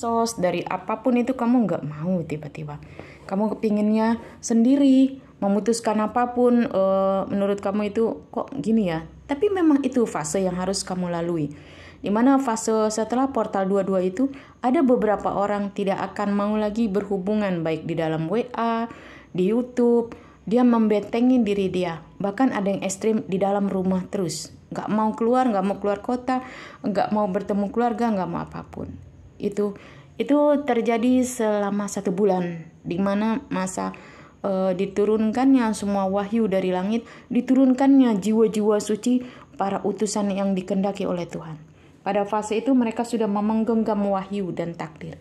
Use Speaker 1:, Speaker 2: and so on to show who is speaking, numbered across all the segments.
Speaker 1: sos dari apapun itu kamu nggak mau tiba-tiba kamu kepinginnya sendiri memutuskan apapun e, menurut kamu itu kok gini ya tapi memang itu fase yang harus kamu lalui dimana fase setelah portal 22 itu ada beberapa orang tidak akan mau lagi berhubungan baik di dalam WA, di YouTube, dia membentengi diri dia. Bahkan ada yang ekstrim di dalam rumah terus. nggak mau keluar, nggak mau keluar kota, nggak mau bertemu keluarga, nggak mau apapun itu itu terjadi selama satu bulan hmm. di mana masa e, diturunkannya semua wahyu dari langit diturunkannya jiwa-jiwa suci para utusan yang dikendaki oleh Tuhan pada fase itu mereka sudah memenggenggam wahyu dan takdir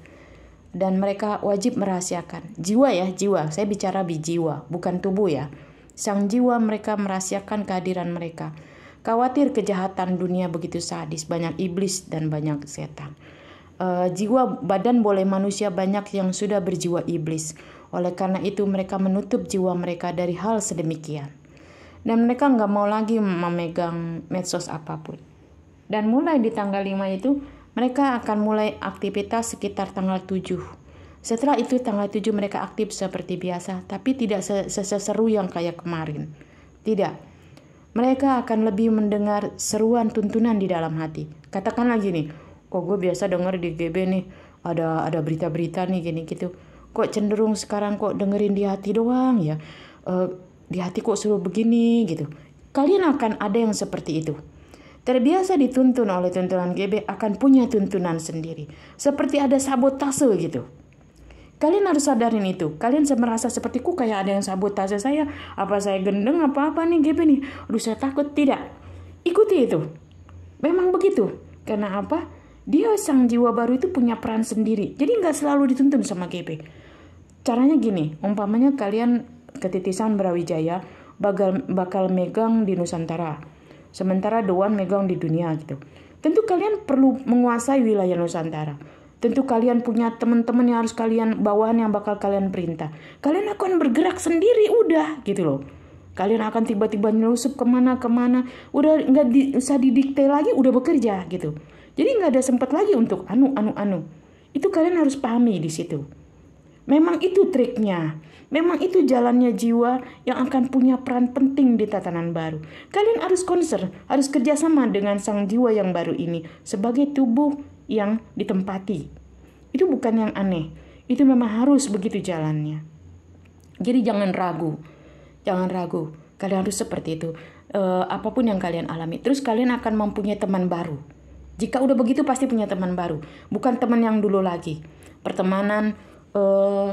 Speaker 1: dan mereka wajib merahasiakan jiwa ya jiwa saya bicara bi jiwa bukan tubuh ya sang jiwa mereka merahasiakan kehadiran mereka khawatir kejahatan dunia begitu sadis banyak iblis dan banyak setan Uh, jiwa badan boleh manusia banyak yang sudah berjiwa iblis. Oleh karena itu mereka menutup jiwa mereka dari hal sedemikian. Dan mereka nggak mau lagi memegang medsos apapun. Dan mulai di tanggal 5 itu mereka akan mulai aktivitas sekitar tanggal 7. Setelah itu tanggal 7 mereka aktif seperti biasa, tapi tidak seseru yang kayak kemarin. Tidak. Mereka akan lebih mendengar seruan tuntunan di dalam hati. Katakan lagi nih, Kok gue biasa denger di GB nih ada ada berita-berita nih gini gitu kok cenderung sekarang kok dengerin di hati doang ya uh, di hati kok suruh begini gitu kalian akan ada yang seperti itu terbiasa dituntun oleh tuntunan GB akan punya tuntunan sendiri seperti ada sabotase gitu Kalian harus sadarin itu. Kalian merasa seperti ku kayak ada yang sabotase saya. Apa saya gendeng apa-apa nih GB nih. Aduh saya takut. Tidak. Ikuti itu. Memang begitu. Karena apa? dia sang jiwa baru itu punya peran sendiri jadi nggak selalu dituntun sama GP caranya gini umpamanya kalian ketitisan Brawijaya bakal bakal megang di Nusantara sementara Dewan megang di dunia gitu tentu kalian perlu menguasai wilayah Nusantara Tentu kalian punya teman-teman yang harus kalian bawahan yang bakal kalian perintah. Kalian akan bergerak sendiri udah gitu loh. Kalian akan tiba-tiba nyelusup kemana-kemana. Udah nggak di, usah didikte lagi udah bekerja gitu. Jadi nggak ada sempat lagi untuk anu anu anu. Itu kalian harus pahami di situ. Memang itu triknya. Memang itu jalannya jiwa yang akan punya peran penting di tatanan baru. Kalian harus konser, harus kerjasama dengan sang jiwa yang baru ini sebagai tubuh yang ditempati. Itu bukan yang aneh. Itu memang harus begitu jalannya. Jadi jangan ragu. Jangan ragu. Kalian harus seperti itu. E, apapun yang kalian alami. Terus kalian akan mempunyai teman baru jika udah begitu pasti punya teman baru, bukan teman yang dulu lagi. Pertemanan eh,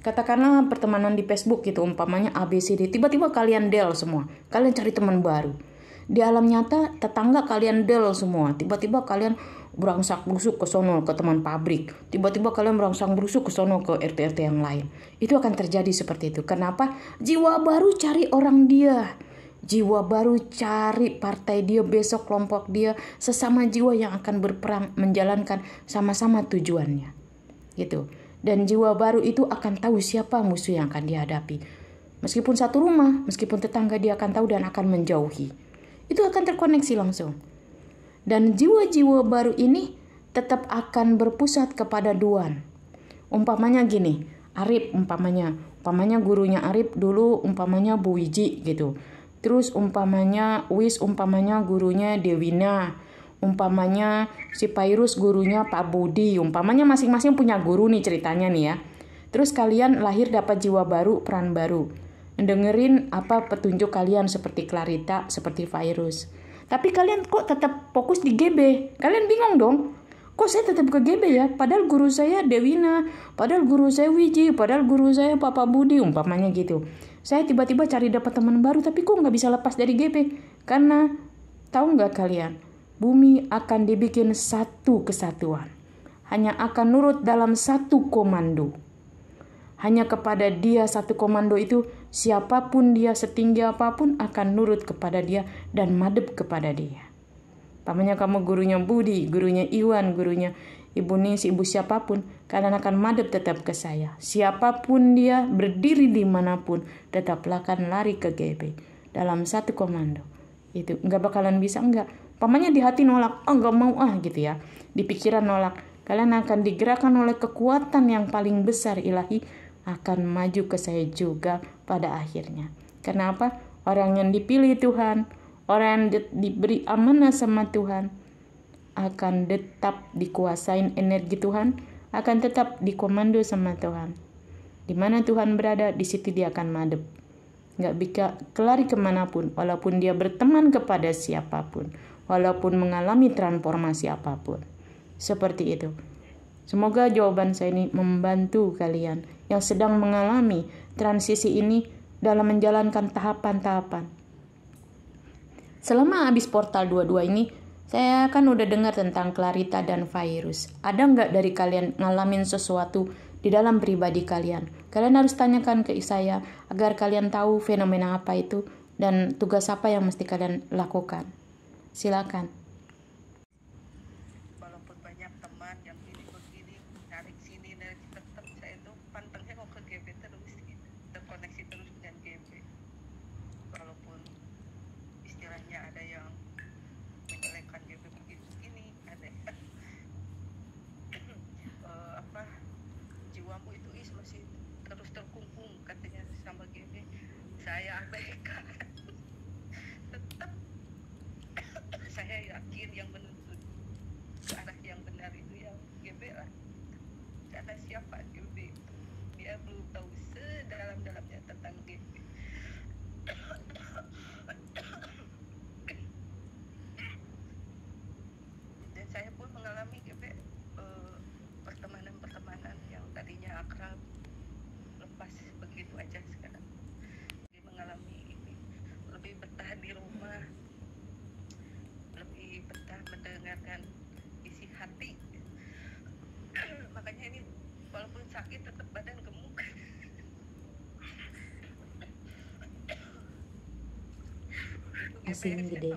Speaker 1: katakanlah pertemanan di Facebook gitu umpamanya ABCD, tiba-tiba kalian del semua. Kalian cari teman baru. Di alam nyata tetangga kalian del semua, tiba-tiba kalian berangsak busuk ke sono ke teman pabrik. Tiba-tiba kalian berangsak busuk ke sono ke RT-RT yang lain. Itu akan terjadi seperti itu. Kenapa? Jiwa baru cari orang dia jiwa baru cari partai dia besok kelompok dia sesama jiwa yang akan berperang menjalankan sama-sama tujuannya gitu dan jiwa baru itu akan tahu siapa musuh yang akan dihadapi meskipun satu rumah meskipun tetangga dia akan tahu dan akan menjauhi itu akan terkoneksi langsung dan jiwa-jiwa baru ini tetap akan berpusat kepada Duan umpamanya gini Arif umpamanya umpamanya gurunya Arif dulu umpamanya Bu Wiji gitu Terus umpamanya Wis umpamanya gurunya Dewina, umpamanya si Pairus gurunya Pak Budi, umpamanya masing-masing punya guru nih ceritanya nih ya. Terus kalian lahir dapat jiwa baru, peran baru. Dengerin apa petunjuk kalian seperti Clarita, seperti Virus. Tapi kalian kok tetap fokus di GB? Kalian bingung dong? Kok saya tetap ke GB ya? Padahal guru saya Dewina, padahal guru saya Wiji, padahal guru saya Papa Budi, umpamanya gitu. Saya tiba-tiba cari dapat teman baru tapi kok nggak bisa lepas dari GP. Karena tahu nggak kalian, bumi akan dibikin satu kesatuan. Hanya akan nurut dalam satu komando. Hanya kepada dia satu komando itu, siapapun dia setinggi apapun akan nurut kepada dia dan madep kepada dia. Pamannya kamu gurunya Budi, gurunya Iwan, gurunya Ibu Nis, Ibu siapapun, kalian akan madep tetap ke saya. Siapapun dia, berdiri dimanapun, tetaplah akan lari ke GB. Dalam satu komando. Itu nggak bakalan bisa, nggak. Pamannya di hati nolak, oh, nggak mau ah gitu ya. Di pikiran nolak. Kalian akan digerakkan oleh kekuatan yang paling besar ilahi akan maju ke saya juga pada akhirnya. Kenapa? Orang yang dipilih Tuhan, orang yang diberi amanah sama Tuhan akan tetap dikuasain energi Tuhan akan tetap dikomando sama Tuhan. Di mana Tuhan berada, di situ dia akan madep. Nggak bisa kelari kemanapun, walaupun dia berteman kepada siapapun, walaupun mengalami transformasi apapun. Seperti itu. Semoga jawaban saya ini membantu kalian yang sedang mengalami transisi ini dalam menjalankan tahapan-tahapan. Selama habis portal 22 ini, saya kan udah dengar tentang Clarita dan virus. Ada nggak dari kalian ngalamin sesuatu di dalam pribadi kalian? Kalian harus tanyakan ke saya agar kalian tahu fenomena apa itu dan tugas apa yang mesti kalian lakukan. Silakan.
Speaker 2: Iya, gede.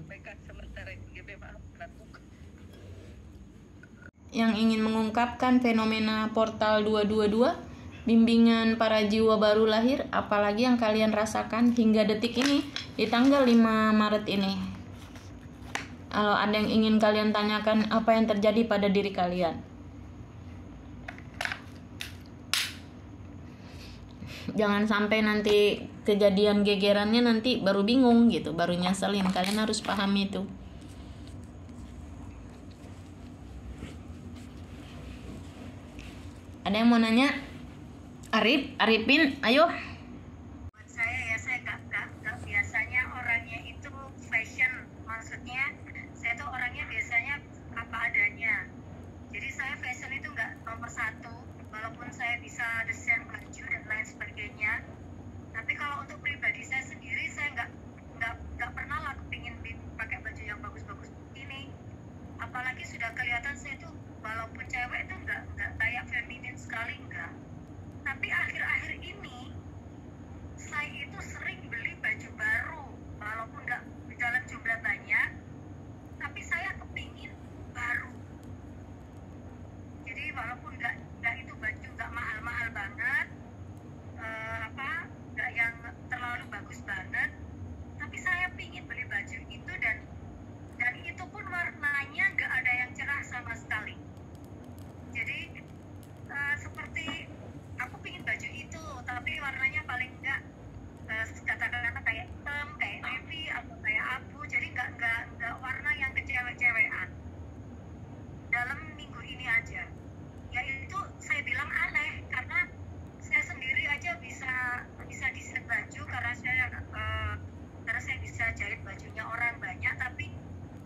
Speaker 1: Yang ingin mengungkapkan fenomena portal 222, bimbingan para jiwa baru lahir, apalagi yang kalian rasakan hingga detik ini di tanggal 5 Maret ini. Kalau eh, ada yang ingin kalian tanyakan apa yang terjadi pada diri kalian. Jangan sampai nanti kejadian gegerannya nanti baru bingung gitu baru nyaselin kalian harus paham itu ada yang mau nanya Arif Arifin ayo
Speaker 3: tapi akhir-akhir ini saya itu sering beli baju baru walaupun nggak dalam jumlah banyak tapi warnanya paling enggak uh, eh, katakanlah kayak hitam kayak navy atau kayak abu jadi enggak enggak enggak warna yang kecewek-cewekan dalam minggu ini aja ya itu saya bilang aneh karena saya sendiri aja bisa bisa desain baju karena saya uh, karena saya bisa jahit bajunya orang banyak tapi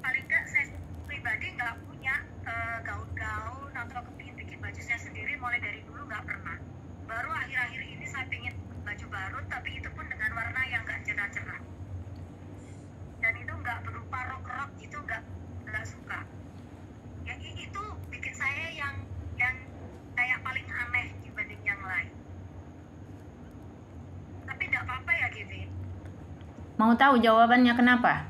Speaker 3: paling enggak saya pribadi enggak punya eh, gaun-gaun uh, atau kepingin bikin baju saya sendiri mulai dari dulu enggak pernah baru akhir-akhir
Speaker 1: Mau tahu jawabannya kenapa?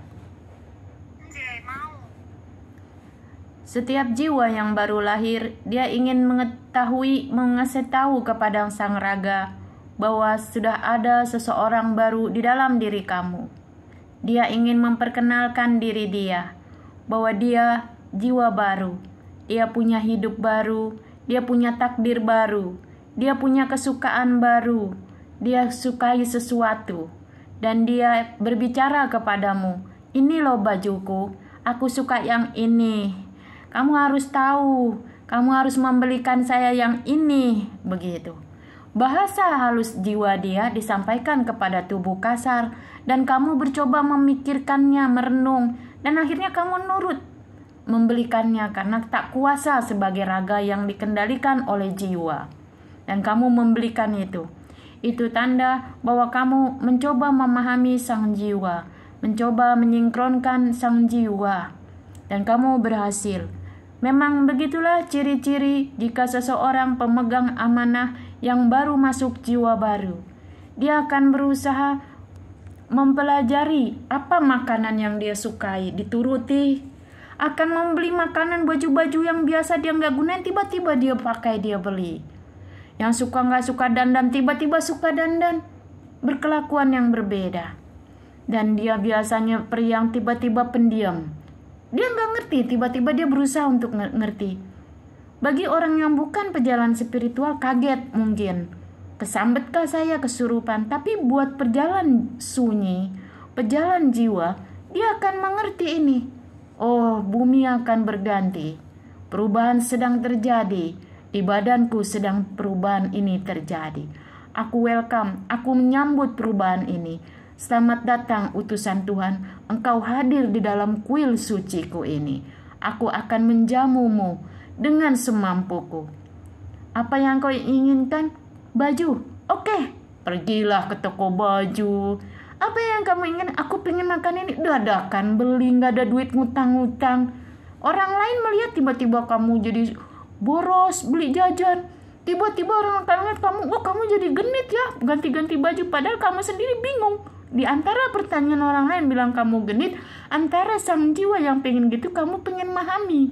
Speaker 1: Setiap jiwa yang baru lahir, dia ingin mengetahui, mengasih tahu kepada sang raga bahwa sudah ada seseorang baru di dalam diri kamu. Dia ingin memperkenalkan diri dia bahwa dia jiwa baru, dia punya hidup baru, dia punya takdir baru, dia punya kesukaan baru, dia sukai sesuatu dan dia berbicara kepadamu, "Ini loh bajuku, aku suka yang ini. Kamu harus tahu, kamu harus membelikan saya yang ini." Begitu. Bahasa halus jiwa dia disampaikan kepada tubuh kasar dan kamu bercoba memikirkannya, merenung dan akhirnya kamu nurut membelikannya karena tak kuasa sebagai raga yang dikendalikan oleh jiwa. Dan kamu membelikan itu. Itu tanda bahwa kamu mencoba memahami sang jiwa, mencoba menyingkronkan sang jiwa, dan kamu berhasil. Memang begitulah ciri-ciri jika seseorang pemegang amanah yang baru masuk jiwa baru. Dia akan berusaha mempelajari apa makanan yang dia sukai, dituruti, akan membeli makanan baju-baju yang biasa dia nggak gunain tiba-tiba dia pakai dia beli yang suka nggak suka dandan tiba-tiba suka dandan berkelakuan yang berbeda dan dia biasanya pria yang tiba-tiba pendiam dia nggak ngerti tiba-tiba dia berusaha untuk ngerti bagi orang yang bukan pejalan spiritual kaget mungkin kesambetkah saya kesurupan tapi buat perjalan sunyi pejalan jiwa dia akan mengerti ini oh bumi akan berganti perubahan sedang terjadi di badanku sedang perubahan ini terjadi. Aku welcome, aku menyambut perubahan ini. Selamat datang utusan Tuhan, engkau hadir di dalam kuil suciku ini. Aku akan menjamumu dengan semampuku. Apa yang kau inginkan? Baju. Oke, okay. pergilah ke toko baju. Apa yang kamu ingin? Aku pengen makan ini. Dadakan beli, nggak ada duit ngutang-ngutang. Orang lain melihat tiba-tiba kamu jadi boros beli jajan tiba-tiba orang akan lihat kamu oh kamu jadi genit ya ganti-ganti baju padahal kamu sendiri bingung di antara pertanyaan orang lain bilang kamu genit antara sang jiwa yang pengen gitu kamu pengen memahami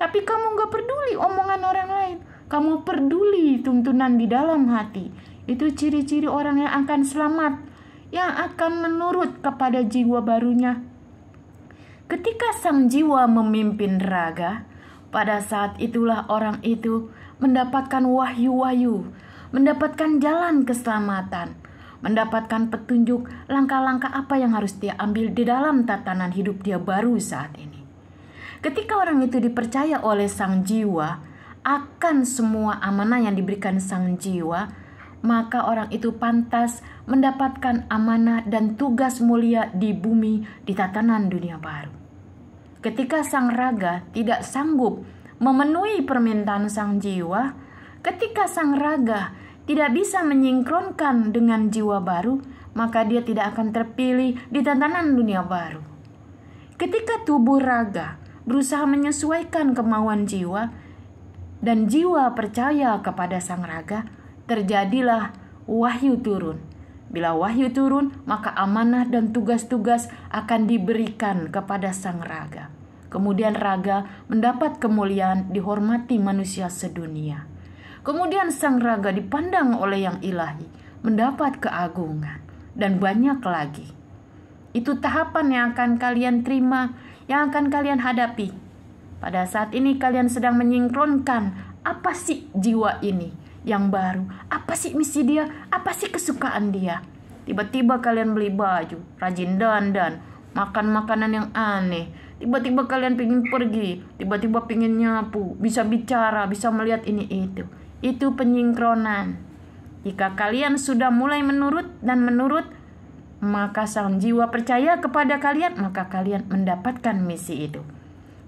Speaker 1: tapi kamu nggak peduli omongan orang lain kamu peduli tuntunan di dalam hati itu ciri-ciri orang yang akan selamat yang akan menurut kepada jiwa barunya ketika sang jiwa memimpin raga pada saat itulah orang itu mendapatkan wahyu-wahyu, mendapatkan jalan keselamatan, mendapatkan petunjuk langkah-langkah apa yang harus dia ambil di dalam tatanan hidup dia baru saat ini. Ketika orang itu dipercaya oleh sang jiwa akan semua amanah yang diberikan sang jiwa, maka orang itu pantas mendapatkan amanah dan tugas mulia di bumi di tatanan dunia baru. Ketika sang raga tidak sanggup memenuhi permintaan sang jiwa, ketika sang raga tidak bisa menyingkronkan dengan jiwa baru, maka dia tidak akan terpilih di tatanan dunia baru. Ketika tubuh raga berusaha menyesuaikan kemauan jiwa dan jiwa percaya kepada sang raga, terjadilah wahyu turun. Bila wahyu turun, maka amanah dan tugas-tugas akan diberikan kepada sang raga. Kemudian raga mendapat kemuliaan, dihormati manusia sedunia. Kemudian sang raga dipandang oleh yang ilahi, mendapat keagungan, dan banyak lagi. Itu tahapan yang akan kalian terima, yang akan kalian hadapi. Pada saat ini kalian sedang menyingkronkan apa sih jiwa ini yang baru, apa sih misi dia, apa sih kesukaan dia. Tiba-tiba kalian beli baju, rajin dandan, makan makanan yang aneh, tiba-tiba kalian pingin pergi tiba-tiba pingin nyapu bisa bicara bisa melihat ini itu itu penyingkronan jika kalian sudah mulai menurut dan menurut maka sang jiwa percaya kepada kalian maka kalian mendapatkan misi itu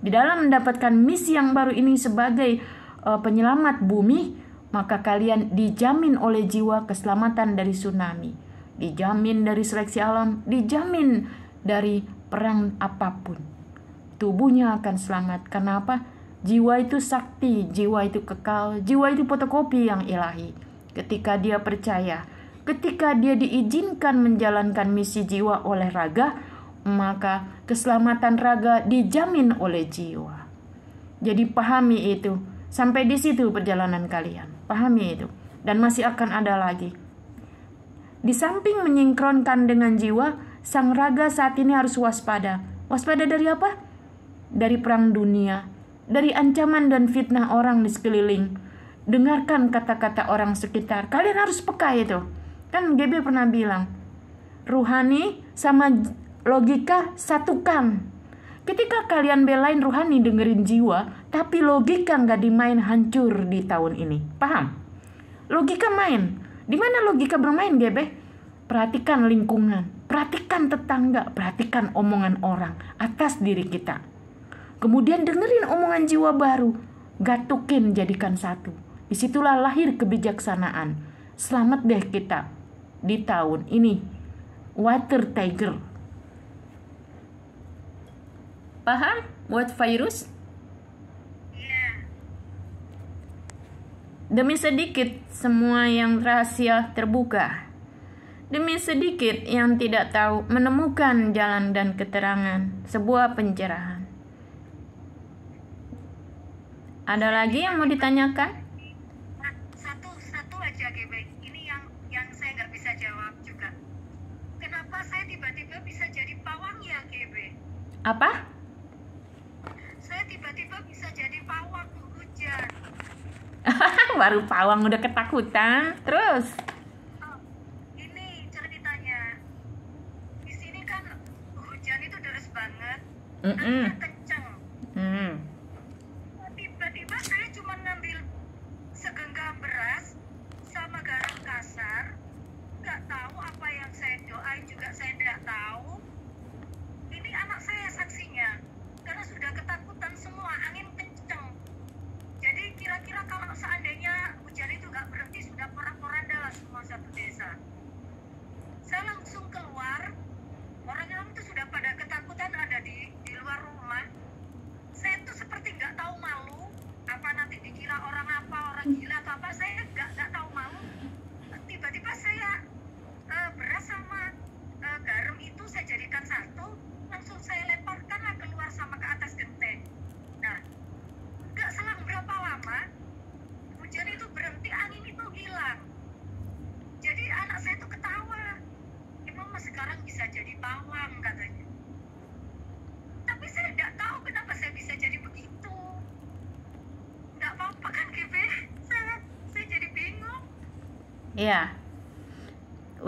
Speaker 1: di dalam mendapatkan misi yang baru ini sebagai uh, penyelamat bumi maka kalian dijamin oleh jiwa keselamatan dari tsunami dijamin dari seleksi alam dijamin dari perang apapun tubuhnya akan selamat. Kenapa? Jiwa itu sakti, jiwa itu kekal, jiwa itu fotokopi yang ilahi. Ketika dia percaya, ketika dia diizinkan menjalankan misi jiwa oleh raga, maka keselamatan raga dijamin oleh jiwa. Jadi pahami itu. Sampai di situ perjalanan kalian. Pahami itu. Dan masih akan ada lagi. Di samping menyingkronkan dengan jiwa, sang raga saat ini harus waspada. Waspada dari apa? dari perang dunia, dari ancaman dan fitnah orang di sekeliling. Dengarkan kata-kata orang sekitar. Kalian harus peka itu. Kan GB pernah bilang, ruhani sama logika satukan. Ketika kalian belain ruhani dengerin jiwa, tapi logika nggak dimain hancur di tahun ini. Paham? Logika main. Di mana logika bermain, Gb? perhatikan lingkungan, perhatikan tetangga, perhatikan omongan orang atas diri kita. Kemudian dengerin omongan jiwa baru, gatukin jadikan satu. Disitulah lahir kebijaksanaan. Selamat deh kita di tahun ini. Water Tiger. Paham buat virus? Iya. Demi sedikit semua yang rahasia terbuka. Demi sedikit yang tidak tahu menemukan jalan dan keterangan sebuah pencerahan. Ada lagi yang mau ditanyakan?
Speaker 3: Satu, satu aja GB. Ini yang yang saya nggak bisa jawab juga. Kenapa saya tiba-tiba bisa jadi pawang ya GB?
Speaker 1: Apa? Saya tiba-tiba bisa jadi pawang hujan. Baru pawang udah ketakutan. Terus?
Speaker 2: Mm -mm.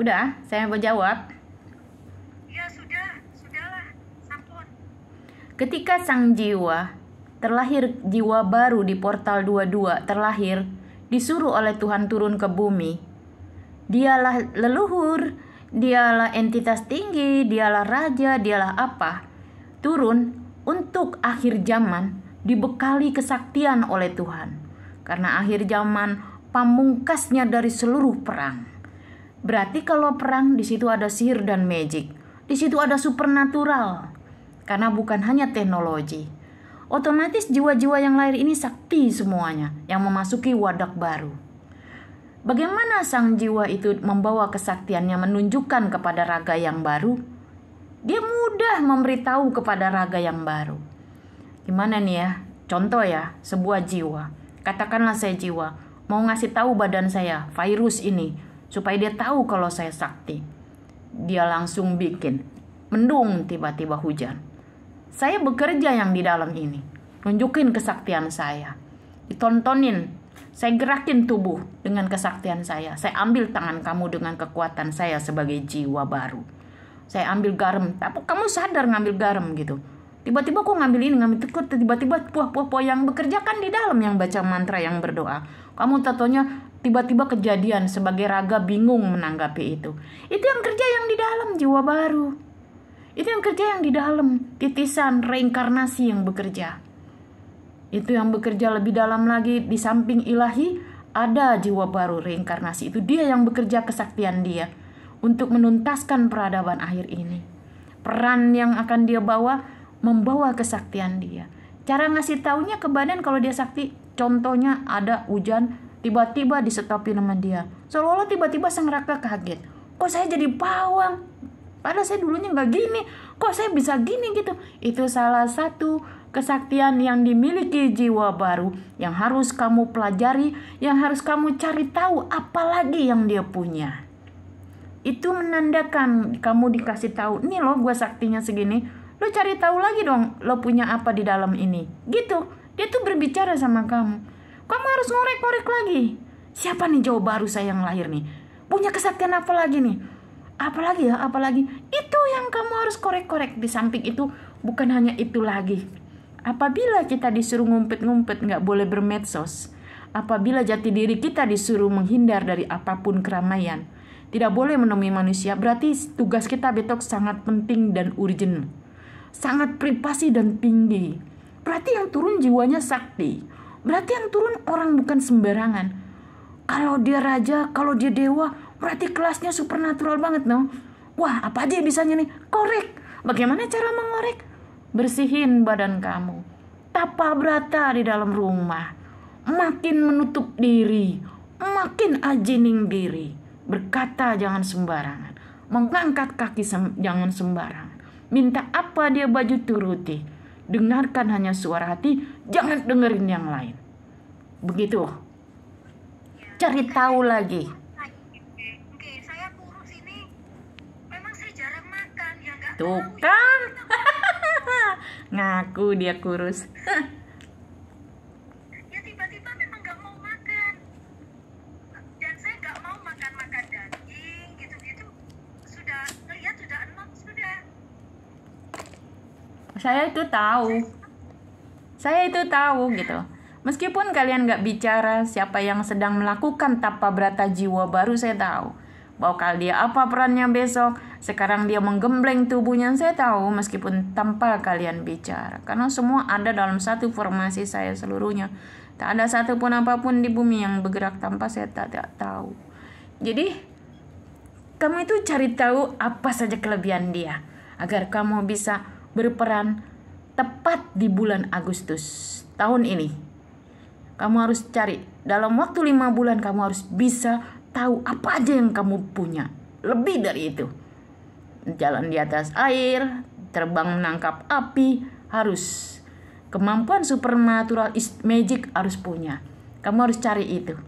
Speaker 1: Udah, saya mau jawab.
Speaker 3: Ya sudah, sudahlah, sampun.
Speaker 1: Ketika sang jiwa terlahir jiwa baru di portal 22 terlahir disuruh oleh Tuhan turun ke bumi. Dialah leluhur, dialah entitas tinggi, dialah raja, dialah apa. Turun untuk akhir zaman dibekali kesaktian oleh Tuhan. Karena akhir zaman pamungkasnya dari seluruh perang. Berarti kalau perang di situ ada sihir dan magic. Di situ ada supernatural. Karena bukan hanya teknologi. Otomatis jiwa-jiwa yang lahir ini sakti semuanya yang memasuki wadak baru. Bagaimana sang jiwa itu membawa kesaktiannya menunjukkan kepada raga yang baru? Dia mudah memberitahu kepada raga yang baru. Gimana nih ya? Contoh ya, sebuah jiwa. Katakanlah saya jiwa, mau ngasih tahu badan saya virus ini supaya dia tahu kalau saya sakti. Dia langsung bikin mendung tiba-tiba hujan. Saya bekerja yang di dalam ini, nunjukin kesaktian saya. Ditontonin, saya gerakin tubuh dengan kesaktian saya. Saya ambil tangan kamu dengan kekuatan saya sebagai jiwa baru. Saya ambil garam, tapi kamu sadar ngambil garam gitu. Tiba-tiba kok ngambil ini, ngambil itu, tiba-tiba buah-buah yang bekerja kan di dalam yang baca mantra yang berdoa kamu tatonya tiba-tiba kejadian sebagai raga bingung menanggapi itu. Itu yang kerja yang di dalam jiwa baru. Itu yang kerja yang di dalam, titisan reinkarnasi yang bekerja. Itu yang bekerja lebih dalam lagi di samping ilahi ada jiwa baru reinkarnasi itu dia yang bekerja kesaktian dia untuk menuntaskan peradaban akhir ini. Peran yang akan dia bawa membawa kesaktian dia. Cara ngasih taunya ke badan kalau dia sakti Contohnya ada hujan tiba-tiba disetopi nama dia. Seolah-olah tiba-tiba sang raka kaget. Kok saya jadi pawang? Padahal saya dulunya nggak gini. Kok saya bisa gini gitu? Itu salah satu kesaktian yang dimiliki jiwa baru yang harus kamu pelajari, yang harus kamu cari tahu apalagi yang dia punya. Itu menandakan kamu dikasih tahu, nih loh gue saktinya segini. Lo cari tahu lagi dong lo punya apa di dalam ini. Gitu dia tuh berbicara sama kamu. Kamu harus ngorek-ngorek lagi. Siapa nih jauh baru saya yang lahir nih? Punya kesaktian apa lagi nih? Apalagi ya, apalagi? Itu yang kamu harus korek-korek. Di samping itu, bukan hanya itu lagi. Apabila kita disuruh ngumpet-ngumpet, nggak boleh bermedsos. Apabila jati diri kita disuruh menghindar dari apapun keramaian, tidak boleh menemui manusia, berarti tugas kita betok sangat penting dan urgent sangat privasi dan tinggi. Berarti yang turun jiwanya sakti. Berarti yang turun orang bukan sembarangan. Kalau dia raja, kalau dia dewa, berarti kelasnya supernatural banget dong. Wah, apa aja bisanya nih? Korek. Bagaimana cara mengorek? Bersihin badan kamu. Tapa berata di dalam rumah. Makin menutup diri. Makin ajining diri. Berkata jangan sembarangan. Mengangkat kaki sem jangan sembarangan. Minta apa dia baju turuti dengarkan hanya suara hati, jangan dengerin yang lain. Begitu. Cari tahu lagi. Ya, Tuh kan. Ngaku dia kurus. saya itu tahu saya itu tahu gitu meskipun kalian nggak bicara siapa yang sedang melakukan tapa berata jiwa baru saya tahu bahwa bakal dia apa perannya besok sekarang dia menggembleng tubuhnya saya tahu meskipun tanpa kalian bicara karena semua ada dalam satu formasi saya seluruhnya tak ada satupun apapun di bumi yang bergerak tanpa saya tak, tak tahu jadi kamu itu cari tahu apa saja kelebihan dia agar kamu bisa berperan tepat di bulan Agustus tahun ini. Kamu harus cari dalam waktu lima bulan kamu harus bisa tahu apa aja yang kamu punya. Lebih dari itu. Jalan di atas air, terbang menangkap api harus. Kemampuan supernatural magic harus punya. Kamu harus cari itu.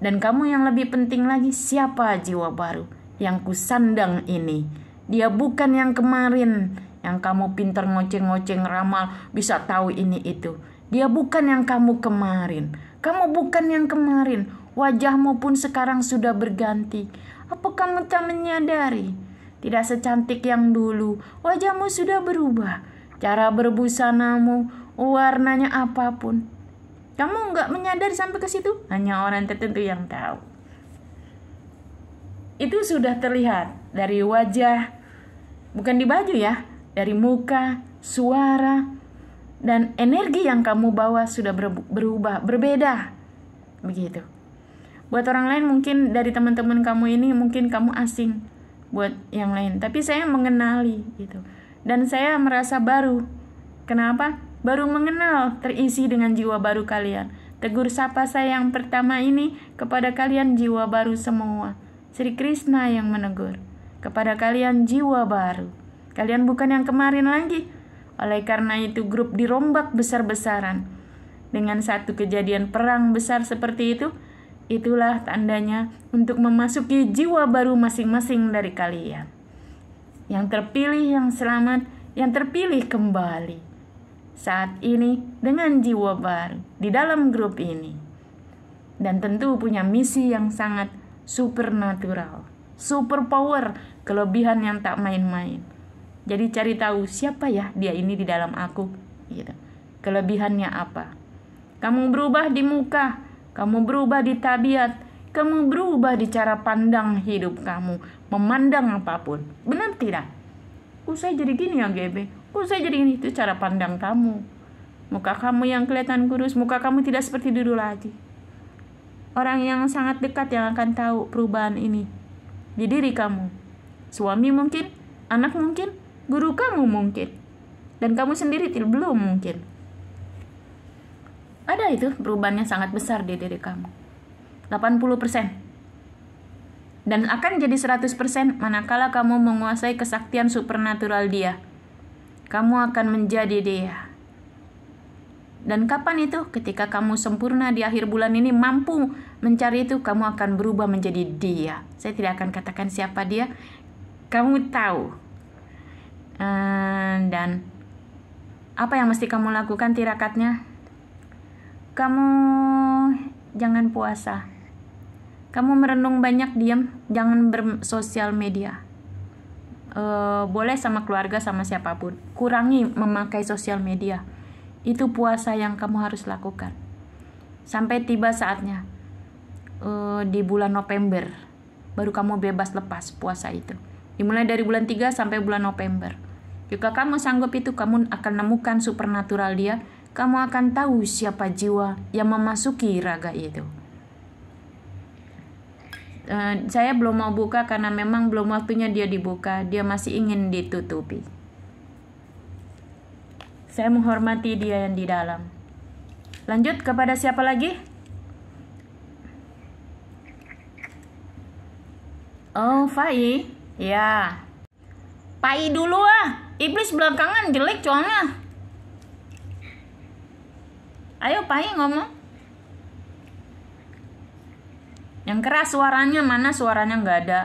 Speaker 1: Dan kamu yang lebih penting lagi siapa jiwa baru yang kusandang ini. Dia bukan yang kemarin yang kamu pintar ngoceng-ngoceng ramal, bisa tahu ini itu. Dia bukan yang kamu kemarin. Kamu bukan yang kemarin. Wajahmu pun sekarang sudah berganti. Apa kamu tak menyadari? Tidak secantik yang dulu. Wajahmu sudah berubah. Cara berbusanamu, warnanya apapun. Kamu nggak menyadari sampai ke situ? Hanya orang tertentu yang tahu. Itu sudah terlihat dari wajah, bukan di baju ya, dari muka, suara, dan energi yang kamu bawa sudah berubah, berbeda. Begitu. Buat orang lain mungkin dari teman-teman kamu ini mungkin kamu asing buat yang lain, tapi saya mengenali gitu. Dan saya merasa baru. Kenapa? Baru mengenal terisi dengan jiwa baru kalian. Tegur sapa saya yang pertama ini kepada kalian jiwa baru semua. Sri Krishna yang menegur kepada kalian jiwa baru. Kalian bukan yang kemarin lagi. Oleh karena itu grup dirombak besar-besaran. Dengan satu kejadian perang besar seperti itu, itulah tandanya untuk memasuki jiwa baru masing-masing dari kalian. Yang terpilih yang selamat, yang terpilih kembali. Saat ini dengan jiwa baru di dalam grup ini. Dan tentu punya misi yang sangat supernatural, super power kelebihan yang tak main-main. Jadi cari tahu siapa ya dia ini di dalam aku gitu. Kelebihannya apa? Kamu berubah di muka, kamu berubah di tabiat, kamu berubah di cara pandang hidup kamu, memandang apapun. Benar tidak? Kok jadi gini ya GB? Kok saya jadi gini? Itu cara pandang kamu. Muka kamu yang kelihatan kurus, muka kamu tidak seperti dulu lagi. Orang yang sangat dekat yang akan tahu perubahan ini di diri kamu. Suami mungkin, anak mungkin, guru kamu mungkin. Dan kamu sendiri tidak belum mungkin. Ada itu perubahannya sangat besar di diri kamu. 80%. Dan akan jadi 100% manakala kamu menguasai kesaktian supernatural dia. Kamu akan menjadi dia. Dan kapan itu? Ketika kamu sempurna di akhir bulan ini mampu mencari itu, kamu akan berubah menjadi dia. Saya tidak akan katakan siapa dia. Kamu tahu dan apa yang mesti kamu lakukan tirakatnya? Kamu jangan puasa. Kamu merenung banyak diam, jangan bersosial media. E, boleh sama keluarga sama siapapun. Kurangi memakai sosial media. Itu puasa yang kamu harus lakukan. Sampai tiba saatnya e, di bulan November baru kamu bebas lepas puasa itu. Dimulai dari bulan 3 sampai bulan November jika kamu sanggup itu, kamu akan menemukan supernatural dia. Kamu akan tahu siapa jiwa yang memasuki raga itu. Uh, saya belum mau buka karena memang belum waktunya dia dibuka. Dia masih ingin ditutupi. Saya menghormati dia yang di dalam. Lanjut kepada siapa lagi? Oh, Fai. Ya. Pai dulu ah. Iblis belakangan jelek soalnya. Ayo Pai ngomong. Yang keras suaranya mana suaranya nggak ada.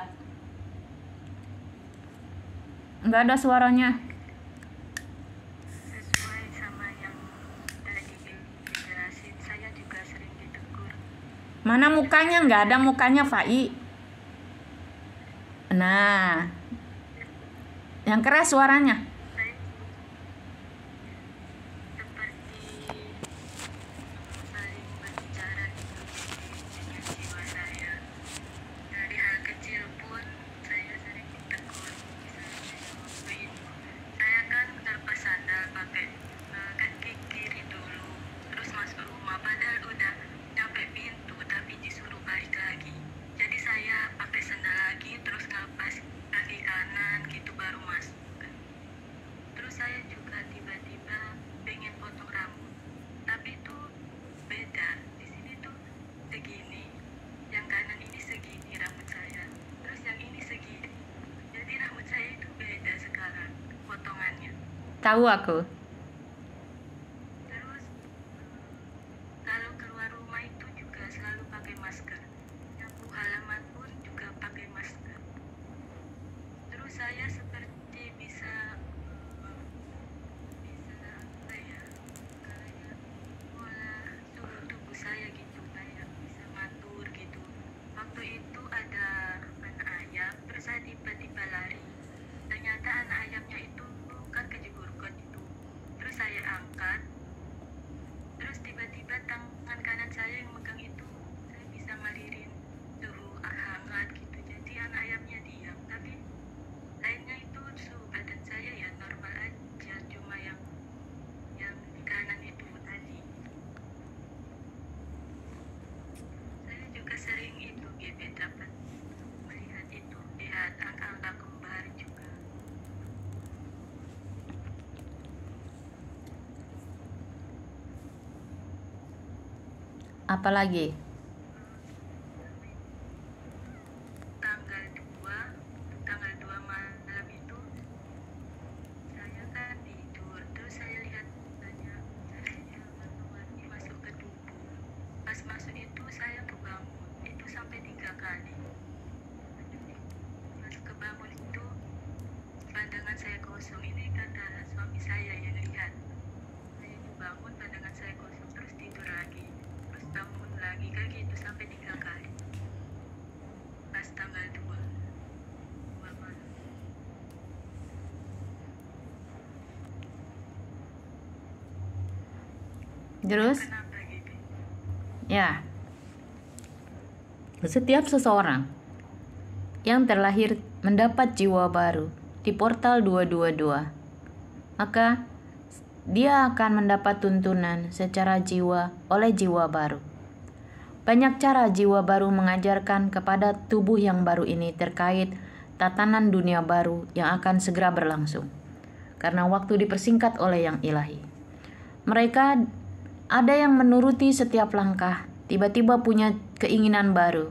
Speaker 1: Nggak ada suaranya. Mana mukanya? Nggak ada mukanya, Fai. Nah, yang keras suaranya tahu aku apalagi Terus? Ya. Setiap seseorang yang terlahir mendapat jiwa baru di portal 222, maka dia akan mendapat tuntunan secara jiwa oleh jiwa baru. Banyak cara jiwa baru mengajarkan kepada tubuh yang baru ini terkait tatanan dunia baru yang akan segera berlangsung, karena waktu dipersingkat oleh yang ilahi. Mereka ada yang menuruti setiap langkah, tiba-tiba punya keinginan baru.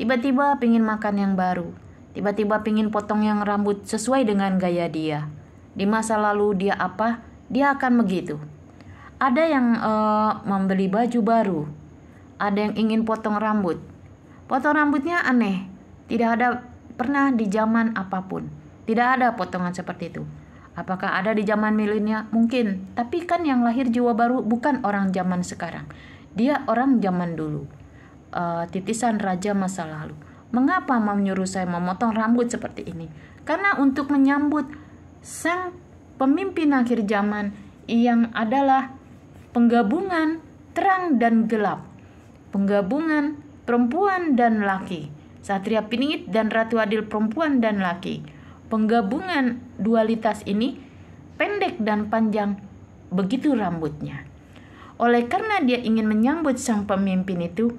Speaker 1: Tiba-tiba pingin makan yang baru, tiba-tiba pingin potong yang rambut sesuai dengan gaya dia. Di masa lalu dia apa, dia akan begitu. Ada yang uh, membeli baju baru, ada yang ingin potong rambut. Potong rambutnya aneh, tidak ada pernah di zaman apapun. Tidak ada potongan seperti itu. Apakah ada di zaman milenial? Mungkin, tapi kan yang lahir jiwa baru bukan orang zaman sekarang. Dia orang zaman dulu. Uh, titisan raja masa lalu. Mengapa mau nyuruh saya memotong rambut seperti ini? Karena untuk menyambut sang pemimpin akhir zaman yang adalah penggabungan terang dan gelap. Penggabungan perempuan dan laki. Satria Piningit dan Ratu Adil perempuan dan laki Penggabungan dualitas ini pendek dan panjang, begitu rambutnya. Oleh karena dia ingin menyambut sang pemimpin itu,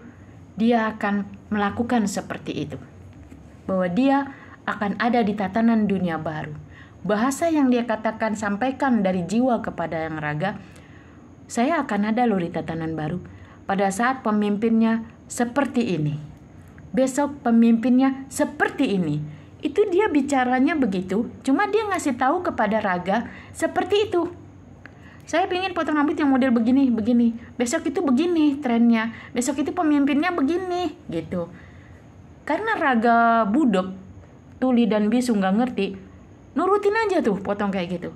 Speaker 1: dia akan melakukan seperti itu. Bahwa dia akan ada di tatanan dunia baru. Bahasa yang dia katakan sampaikan dari jiwa kepada yang raga, saya akan ada lori di tatanan baru pada saat pemimpinnya seperti ini. Besok pemimpinnya seperti ini itu dia bicaranya begitu, cuma dia ngasih tahu kepada Raga seperti itu. Saya pingin potong rambut yang model begini, begini. Besok itu begini trennya. Besok itu pemimpinnya begini, gitu. Karena Raga budok, Tuli dan Bisu nggak ngerti, nurutin aja tuh potong kayak gitu.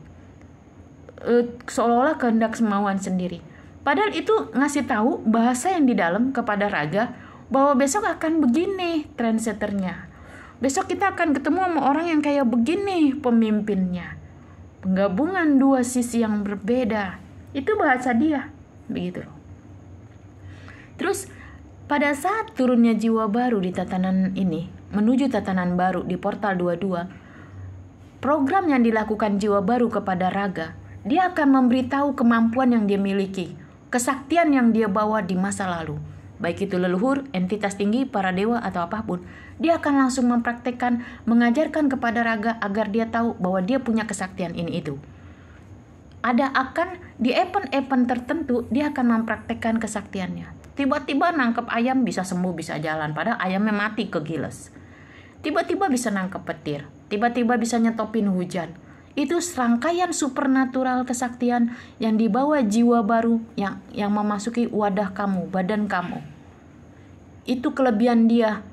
Speaker 1: E, seolah-olah kehendak semauan sendiri. Padahal itu ngasih tahu bahasa yang di dalam kepada Raga bahwa besok akan begini trendsetternya Besok kita akan ketemu sama orang yang kayak begini pemimpinnya. Penggabungan dua sisi yang berbeda. Itu bahasa dia. Begitu Terus pada saat turunnya jiwa baru di tatanan ini, menuju tatanan baru di portal 22, program yang dilakukan jiwa baru kepada raga, dia akan memberitahu kemampuan yang dia miliki, kesaktian yang dia bawa di masa lalu, baik itu leluhur, entitas tinggi, para dewa, atau apapun dia akan langsung mempraktekkan, mengajarkan kepada raga agar dia tahu bahwa dia punya kesaktian ini itu. Ada akan di event-event tertentu dia akan mempraktekkan kesaktiannya. Tiba-tiba nangkep ayam bisa sembuh bisa jalan, padahal ayamnya mati kegiles. Tiba-tiba bisa nangkep petir, tiba-tiba bisa nyetopin hujan. Itu serangkaian supernatural kesaktian yang dibawa jiwa baru yang yang memasuki wadah kamu, badan kamu. Itu kelebihan dia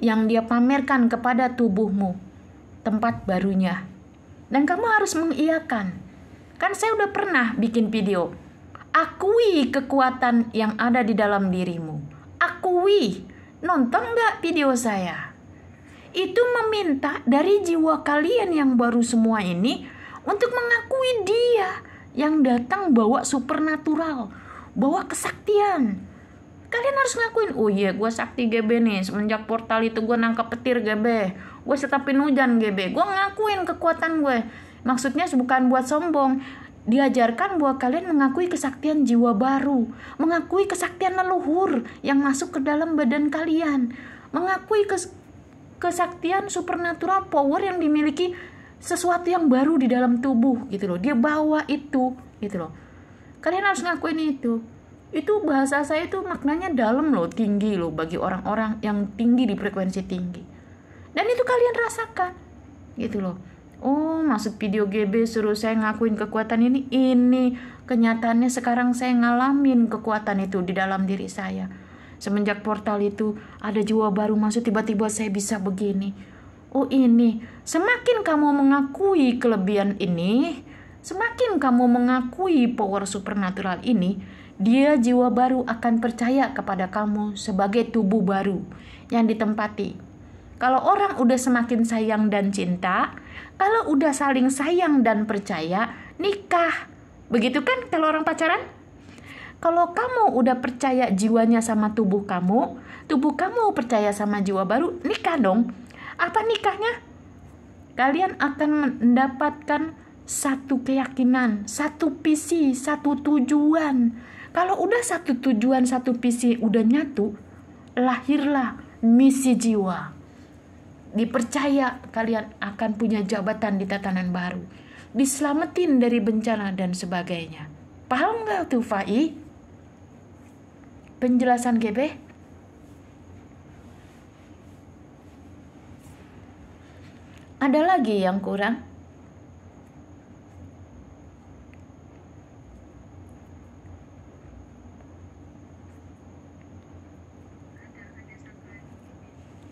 Speaker 1: yang dia pamerkan kepada tubuhmu, tempat barunya. Dan kamu harus mengiakan Kan saya udah pernah bikin video. Akui kekuatan yang ada di dalam dirimu. Akui. Nonton gak video saya? Itu meminta dari jiwa kalian yang baru semua ini untuk mengakui dia yang datang bawa supernatural, bawa kesaktian, kalian harus ngakuin oh iya gue sakti GB nih semenjak portal itu gue nangkap petir GB gue setapin hujan GB gue ngakuin kekuatan gue maksudnya bukan buat sombong diajarkan buat kalian mengakui kesaktian jiwa baru, mengakui kesaktian leluhur yang masuk ke dalam badan kalian, mengakui kes kesaktian supernatural power yang dimiliki sesuatu yang baru di dalam tubuh gitu loh. Dia bawa itu gitu loh. Kalian harus ngakuin itu itu bahasa saya itu maknanya dalam loh tinggi loh bagi orang-orang yang tinggi di frekuensi tinggi dan itu kalian rasakan gitu loh oh maksud video GB suruh saya ngakuin kekuatan ini ini kenyataannya sekarang saya ngalamin kekuatan itu di dalam diri saya semenjak portal itu ada jiwa baru masuk tiba-tiba saya bisa begini oh ini semakin kamu mengakui kelebihan ini semakin kamu mengakui power supernatural ini dia jiwa baru akan percaya kepada kamu sebagai tubuh baru yang ditempati. Kalau orang udah semakin sayang dan cinta, kalau udah saling sayang dan percaya, nikah. Begitu kan kalau orang pacaran? Kalau kamu udah percaya jiwanya sama tubuh kamu, tubuh kamu percaya sama jiwa baru, nikah dong. Apa nikahnya? Kalian akan mendapatkan satu keyakinan, satu visi, satu tujuan, kalau udah satu tujuan, satu visi udah nyatu, lahirlah misi jiwa. Dipercaya kalian akan punya jabatan di tatanan baru. Diselamatin dari bencana dan sebagainya. Paham nggak tuh Fai? Penjelasan GB? ada lagi yang kurang?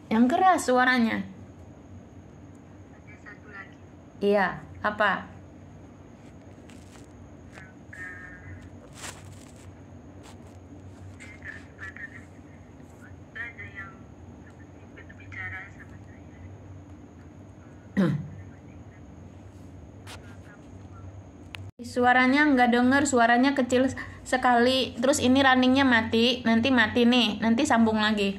Speaker 1: Yang keras suaranya. Iya, apa? suaranya nggak denger suaranya kecil sekali terus ini runningnya mati nanti mati nih nanti sambung lagi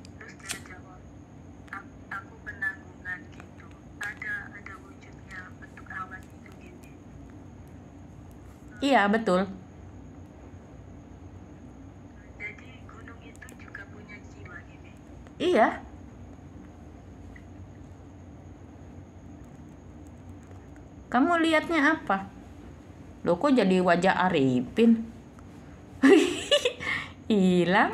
Speaker 1: Iya, betul. Jadi gunung itu juga punya jiwa gitu. Iya. Kamu lihatnya apa? Loh kok jadi wajah Arifin? Hilang?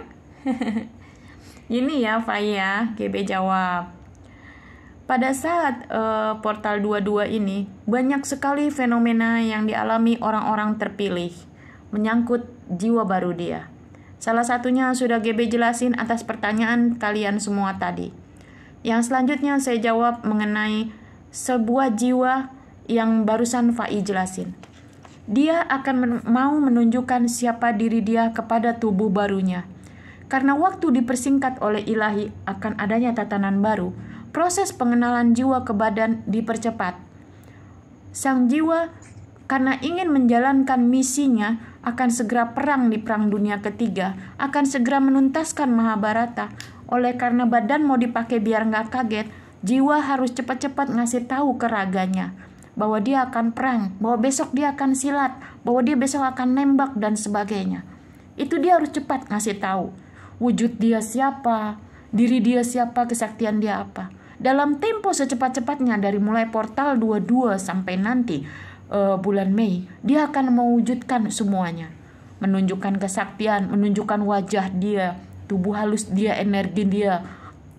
Speaker 1: Ini ya Faya, GB jawab. Pada saat uh, portal 22 ini, banyak sekali fenomena yang dialami orang-orang terpilih menyangkut jiwa baru dia. Salah satunya sudah GB jelasin atas pertanyaan kalian semua tadi. Yang selanjutnya saya jawab mengenai sebuah jiwa yang barusan Fai jelasin. Dia akan men mau menunjukkan siapa diri dia kepada tubuh barunya. Karena waktu dipersingkat oleh ilahi akan adanya tatanan baru, proses pengenalan jiwa ke badan dipercepat. Sang jiwa karena ingin menjalankan misinya akan segera perang di Perang Dunia Ketiga, akan segera menuntaskan Mahabharata. Oleh karena badan mau dipakai biar nggak kaget, jiwa harus cepat-cepat ngasih tahu ke raganya bahwa dia akan perang, bahwa besok dia akan silat, bahwa dia besok akan nembak dan sebagainya. Itu dia harus cepat ngasih tahu wujud dia siapa, diri dia siapa, kesaktian dia apa dalam tempo secepat-cepatnya dari mulai portal 22 sampai nanti uh, bulan Mei, dia akan mewujudkan semuanya. Menunjukkan kesaktian, menunjukkan wajah dia, tubuh halus dia, energi dia,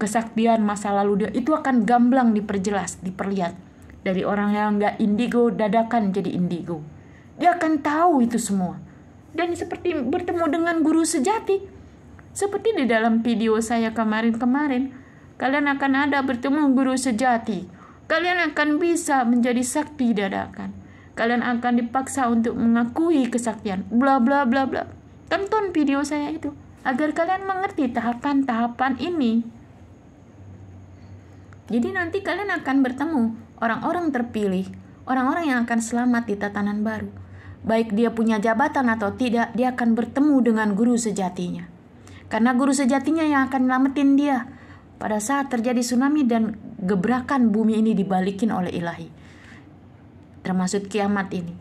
Speaker 1: kesaktian masa lalu dia itu akan gamblang diperjelas, diperlihat. Dari orang yang nggak indigo dadakan jadi indigo. Dia akan tahu itu semua. Dan seperti bertemu dengan guru sejati. Seperti di dalam video saya kemarin-kemarin, Kalian akan ada bertemu guru sejati. Kalian akan bisa menjadi sakti dadakan. Kalian akan dipaksa untuk mengakui kesaktian. Bla bla bla bla. Tonton video saya itu agar kalian mengerti tahapan-tahapan ini. Jadi nanti kalian akan bertemu orang-orang terpilih, orang-orang yang akan selamat di tatanan baru. Baik dia punya jabatan atau tidak, dia akan bertemu dengan guru sejatinya. Karena guru sejatinya yang akan nyelamatin dia pada saat terjadi tsunami dan gebrakan bumi ini dibalikin oleh ilahi. Termasuk kiamat ini.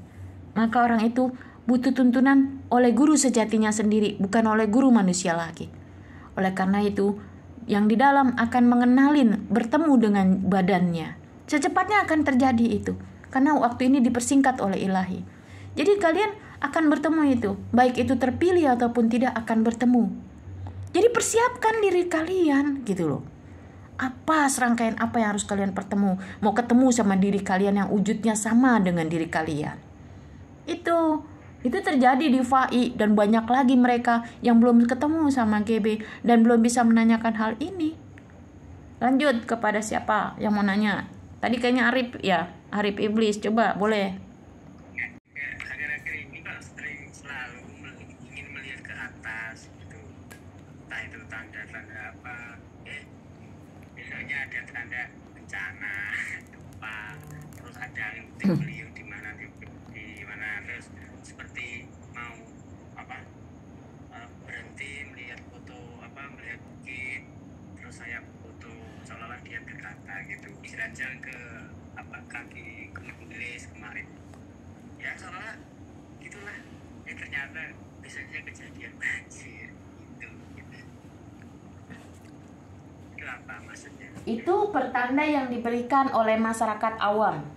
Speaker 1: Maka orang itu butuh tuntunan oleh guru sejatinya sendiri, bukan oleh guru manusia lagi. Oleh karena itu, yang di dalam akan mengenalin bertemu dengan badannya. Secepatnya akan terjadi itu karena waktu ini dipersingkat oleh ilahi. Jadi kalian akan bertemu itu, baik itu terpilih ataupun tidak akan bertemu jadi persiapkan diri kalian gitu loh. Apa serangkaian apa yang harus kalian pertemu? Mau ketemu sama diri kalian yang wujudnya sama dengan diri kalian. Itu itu terjadi di FAI dan banyak lagi mereka yang belum ketemu sama GB dan belum bisa menanyakan hal ini. Lanjut kepada siapa yang mau nanya? Tadi kayaknya Arif ya, Arif Iblis. Coba boleh
Speaker 3: beliau di mana di, di mana terus seperti mau apa eh, berhenti melihat foto apa melihat bukit terus saya foto seolah-olah dia berkata gitu jelajah ke apa kaki ke Inggris kemarin ya seolah gitulah ya ternyata biasanya kejadian banjir gitu, gitu. itu gitu.
Speaker 1: Kenapa maksudnya? Itu pertanda yang diberikan oleh masyarakat awam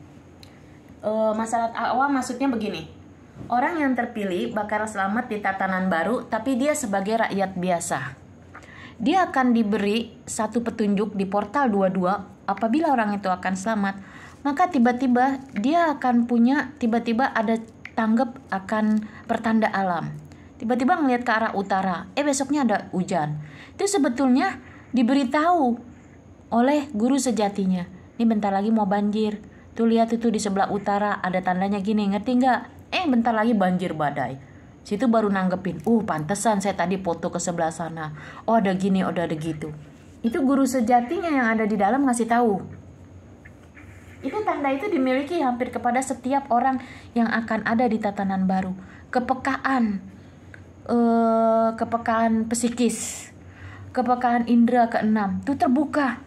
Speaker 1: uh, eh, masyarakat awam maksudnya begini. Orang yang terpilih bakal selamat di tatanan baru, tapi dia sebagai rakyat biasa. Dia akan diberi satu petunjuk di portal 22 apabila orang itu akan selamat, maka tiba-tiba dia akan punya tiba-tiba ada tanggap akan pertanda alam. Tiba-tiba ngelihat ke arah utara, eh besoknya ada hujan. Itu sebetulnya diberitahu oleh guru sejatinya. Ini bentar lagi mau banjir. Tuh lihat itu di sebelah utara ada tandanya gini, ngerti nggak? Eh bentar lagi banjir badai. Situ baru nanggepin, uh pantesan saya tadi foto ke sebelah sana. Oh ada gini, oh ada gitu. Itu guru sejatinya yang ada di dalam ngasih tahu itu tanda itu dimiliki hampir kepada setiap orang yang akan ada di tatanan baru kepekaan eh, kepekaan psikis kepekaan indera keenam itu terbuka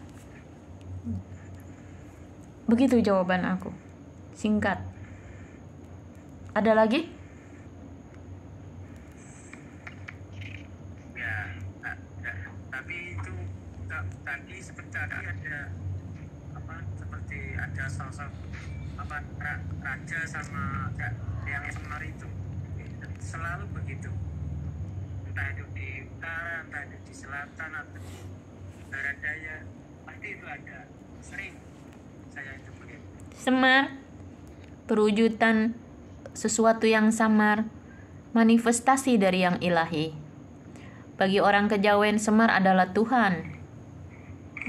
Speaker 1: Begitu jawaban aku. Singkat. Ada lagi?
Speaker 3: Ya, tapi itu tadi seperti ada apa seperti ada sosok apa raja sama yang semar itu selalu begitu entah itu di utara entah itu di selatan atau di barat daya pasti itu ada sering
Speaker 1: Semar perwujudan sesuatu yang samar, manifestasi dari yang ilahi. Bagi orang kejawen Semar adalah Tuhan.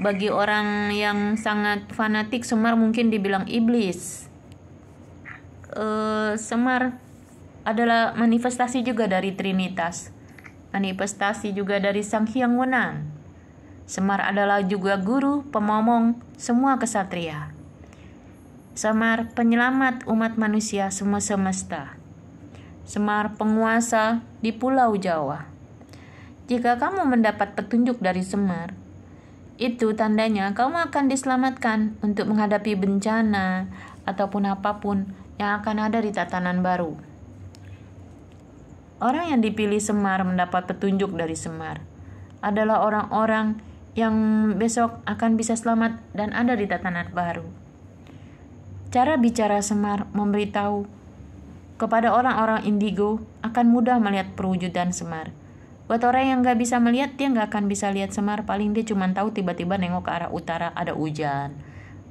Speaker 1: Bagi orang yang sangat fanatik Semar mungkin dibilang iblis. E, eh, Semar adalah manifestasi juga dari Trinitas. Manifestasi juga dari Sang Hyang Wenang. Semar adalah juga guru, pemomong, semua kesatria. Semar penyelamat umat manusia semua semesta. Semar penguasa di Pulau Jawa. Jika kamu mendapat petunjuk dari Semar, itu tandanya kamu akan diselamatkan untuk menghadapi bencana ataupun apapun yang akan ada di tatanan baru. Orang yang dipilih Semar mendapat petunjuk dari Semar adalah orang-orang yang besok akan bisa selamat dan ada di tatanan baru. Cara bicara Semar memberitahu kepada orang-orang indigo akan mudah melihat perwujudan Semar. Buat orang yang nggak bisa melihat, dia nggak akan bisa lihat Semar. Paling dia cuma tahu tiba-tiba nengok ke arah utara ada hujan.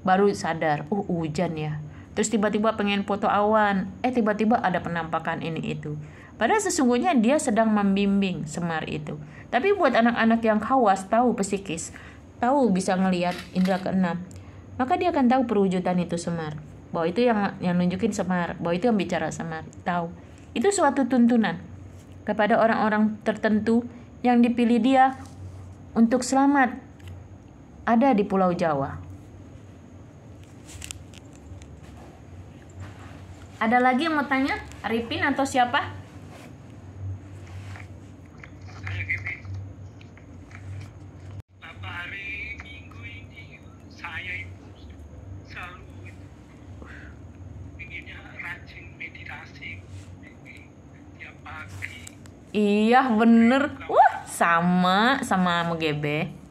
Speaker 1: Baru sadar, uh hujan ya. Terus tiba-tiba pengen foto awan. Eh tiba-tiba ada penampakan ini itu. Padahal sesungguhnya dia sedang membimbing Semar itu. Tapi buat anak-anak yang khawas tahu psikis, tahu bisa ngelihat indra keenam, maka dia akan tahu perwujudan itu Semar bahwa itu yang yang nunjukin sama bahwa itu yang bicara sama tahu itu suatu tuntunan kepada orang-orang tertentu yang dipilih dia untuk selamat ada di Pulau Jawa. Ada lagi yang mau tanya? Arifin atau siapa? Iya bener. Wah sama sama mau Gebe.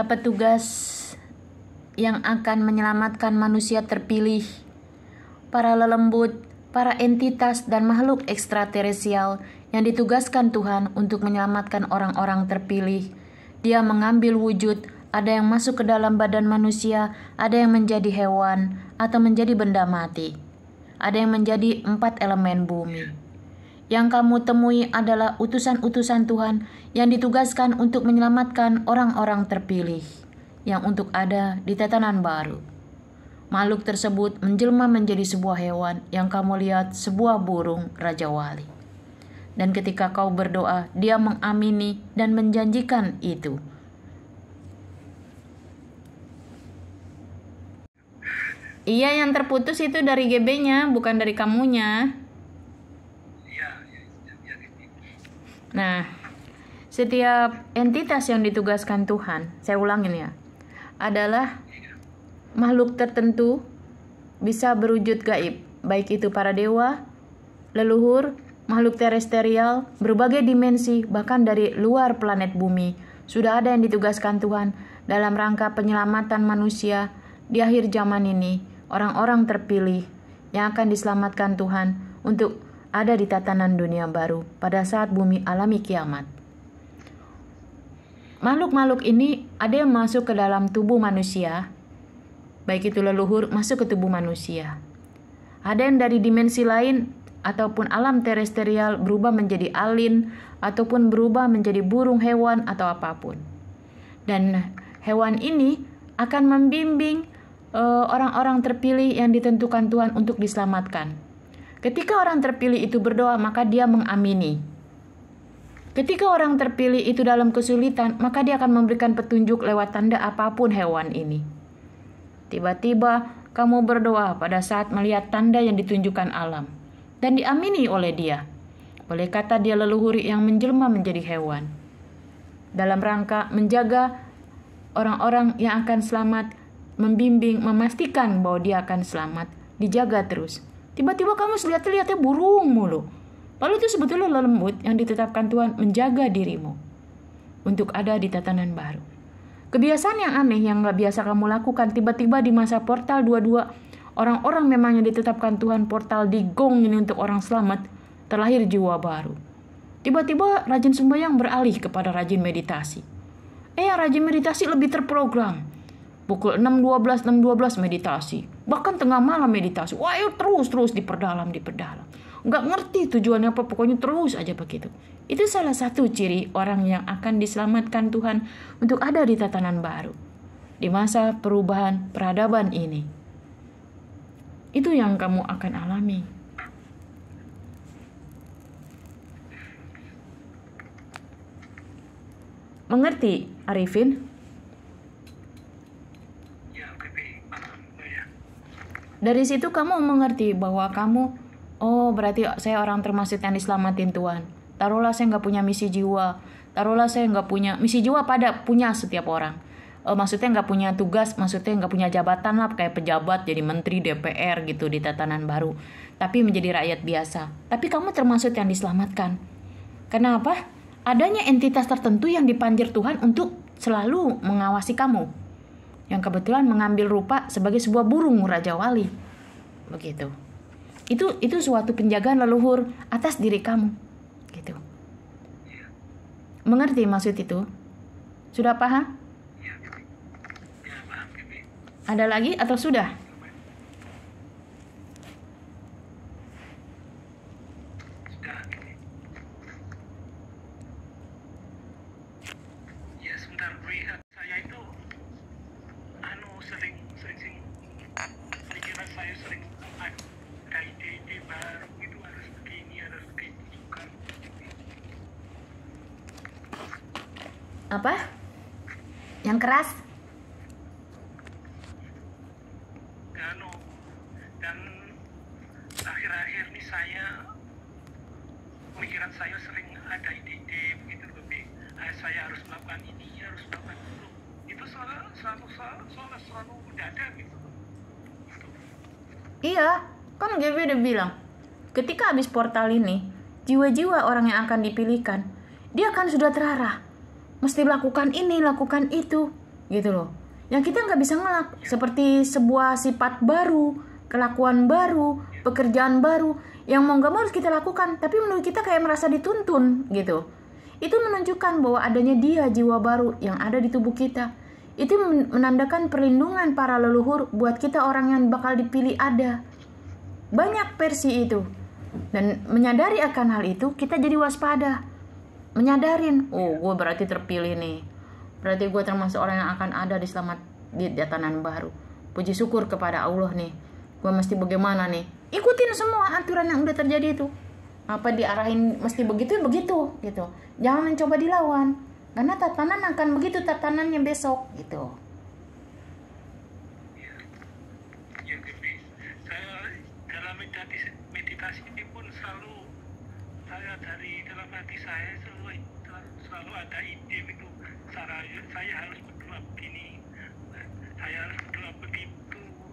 Speaker 1: para petugas yang akan menyelamatkan manusia terpilih, para lelembut, para entitas dan makhluk ekstraterestrial yang ditugaskan Tuhan untuk menyelamatkan orang-orang terpilih. Dia mengambil wujud, ada yang masuk ke dalam badan manusia, ada yang menjadi hewan atau menjadi benda mati. Ada yang menjadi empat elemen bumi yang kamu temui adalah utusan-utusan Tuhan yang ditugaskan untuk menyelamatkan orang-orang terpilih yang untuk ada di tatanan baru. Makhluk tersebut menjelma menjadi sebuah hewan yang kamu lihat sebuah burung Raja Wali. Dan ketika kau berdoa, dia mengamini dan menjanjikan itu. Iya yang terputus itu dari GB-nya, bukan dari kamunya. Nah, setiap entitas yang ditugaskan Tuhan, saya ulangin ya, adalah makhluk tertentu bisa berwujud gaib, baik itu para dewa, leluhur, makhluk terestrial, berbagai dimensi, bahkan dari luar planet bumi. Sudah ada yang ditugaskan Tuhan dalam rangka penyelamatan manusia di akhir zaman ini, orang-orang terpilih yang akan diselamatkan Tuhan untuk ada di tatanan dunia baru pada saat bumi alami kiamat. Makhluk-makhluk ini ada yang masuk ke dalam tubuh manusia, baik itu leluhur masuk ke tubuh manusia. Ada yang dari dimensi lain ataupun alam terestrial berubah menjadi alin ataupun berubah menjadi burung hewan atau apapun. Dan hewan ini akan membimbing eh, orang-orang uh, terpilih yang ditentukan Tuhan untuk diselamatkan. Ketika orang terpilih itu berdoa, maka dia mengamini. Ketika orang terpilih itu dalam kesulitan, maka dia akan memberikan petunjuk lewat tanda apapun hewan ini. Tiba-tiba kamu berdoa pada saat melihat tanda yang ditunjukkan alam dan diamini oleh dia. Boleh kata dia leluhuri yang menjelma menjadi hewan. Dalam rangka menjaga orang-orang yang akan selamat, membimbing, memastikan bahwa dia akan selamat, dijaga terus. Tiba-tiba kamu lihat-lihatnya burung mulu. Lalu itu sebetulnya lembut yang ditetapkan Tuhan menjaga dirimu untuk ada di tatanan baru. Kebiasaan yang aneh yang gak biasa kamu lakukan tiba-tiba di masa portal 22, orang-orang memang yang ditetapkan Tuhan portal di gong ini untuk orang selamat, terlahir jiwa baru. Tiba-tiba rajin sembahyang beralih kepada rajin meditasi. Eh, rajin meditasi lebih terprogram. Pukul 6.12, 6.12 meditasi bahkan tengah malam meditasi wah ayo terus terus diperdalam diperdalam nggak ngerti tujuannya apa pokoknya terus aja begitu itu salah satu ciri orang yang akan diselamatkan Tuhan untuk ada di tatanan baru di masa perubahan peradaban ini itu yang kamu akan alami mengerti Arifin Dari situ kamu mengerti bahwa kamu, oh berarti saya orang termasuk yang diselamatin Tuhan. Taruhlah saya nggak punya misi jiwa, taruhlah saya nggak punya misi jiwa pada punya setiap orang. E, maksudnya nggak punya tugas, maksudnya nggak punya jabatan lah kayak pejabat jadi menteri DPR gitu di tatanan baru. Tapi menjadi rakyat biasa. Tapi kamu termasuk yang diselamatkan. Kenapa? Adanya entitas tertentu yang dipanjer Tuhan untuk selalu mengawasi kamu yang kebetulan mengambil rupa sebagai sebuah burung Raja Wali. Begitu. Itu itu suatu penjagaan leluhur atas diri kamu. Gitu. Mengerti maksud itu? Sudah paham? Ada lagi atau sudah? keras?
Speaker 3: Dan, dan akhir-akhir ini saya pemikiran saya sering ada ide-ide begitu loh ah, saya harus melakukan ini harus melakukan
Speaker 4: itu itu selalu selalu
Speaker 2: selalu, selalu, udah ada gitu
Speaker 1: iya kan Gaby udah bilang ketika habis portal ini jiwa-jiwa orang yang akan dipilihkan dia akan sudah terarah mesti lakukan ini lakukan itu gitu loh yang kita nggak bisa ngelak seperti sebuah sifat baru kelakuan baru pekerjaan baru yang mau nggak mau harus kita lakukan tapi menurut kita kayak merasa dituntun gitu itu menunjukkan bahwa adanya dia jiwa baru yang ada di tubuh kita itu menandakan perlindungan para leluhur buat kita orang yang bakal dipilih ada banyak versi itu dan menyadari akan hal itu kita jadi waspada menyadarin oh gue berarti terpilih nih berarti gue termasuk orang yang akan ada di selamat di datanan baru puji syukur kepada Allah nih gue mesti bagaimana nih ikutin semua aturan yang udah terjadi itu apa diarahin mesti begitu begitu gitu jangan mencoba dilawan karena tatanan akan begitu tatanannya besok gitu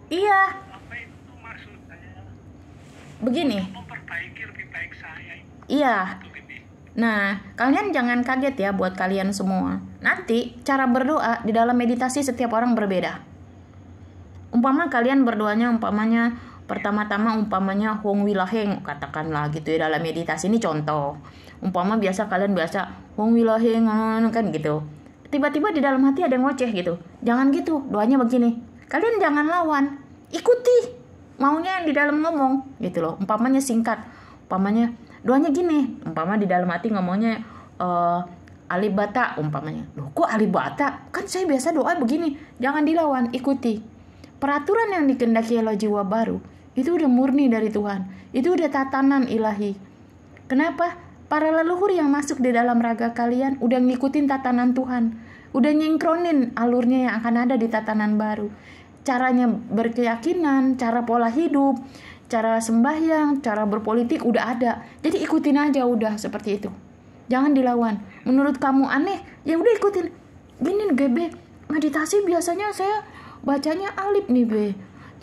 Speaker 2: iya apa itu maksudnya?
Speaker 1: begini memperbaiki lebih baik saya iya Nah, kalian jangan kaget ya buat kalian semua. Nanti cara berdoa di dalam meditasi setiap orang berbeda. Umpama kalian berdoanya umpamanya pertama-tama umpamanya Hong Wilaheng katakanlah gitu ya dalam meditasi ini contoh. Umpama biasa kalian biasa Hong Wilaheng kan gitu. Tiba-tiba di dalam hati ada yang ngoceh gitu. Jangan gitu, doanya begini kalian jangan lawan ikuti maunya yang di dalam ngomong gitu loh umpamanya singkat umpamanya doanya gini umpama di dalam hati ngomongnya uh, alibata umpamanya loh kok alibata kan saya biasa doa begini jangan dilawan ikuti peraturan yang dikendaki oleh jiwa baru itu udah murni dari Tuhan itu udah tatanan ilahi kenapa para leluhur yang masuk di dalam raga kalian udah ngikutin tatanan Tuhan udah nyingkronin alurnya yang akan ada di tatanan baru caranya berkeyakinan, cara pola hidup, cara sembahyang, cara berpolitik udah ada. Jadi ikutin aja udah seperti itu. Jangan dilawan. Menurut kamu aneh, ya udah ikutin. Gini GB, meditasi biasanya saya bacanya alif nih B.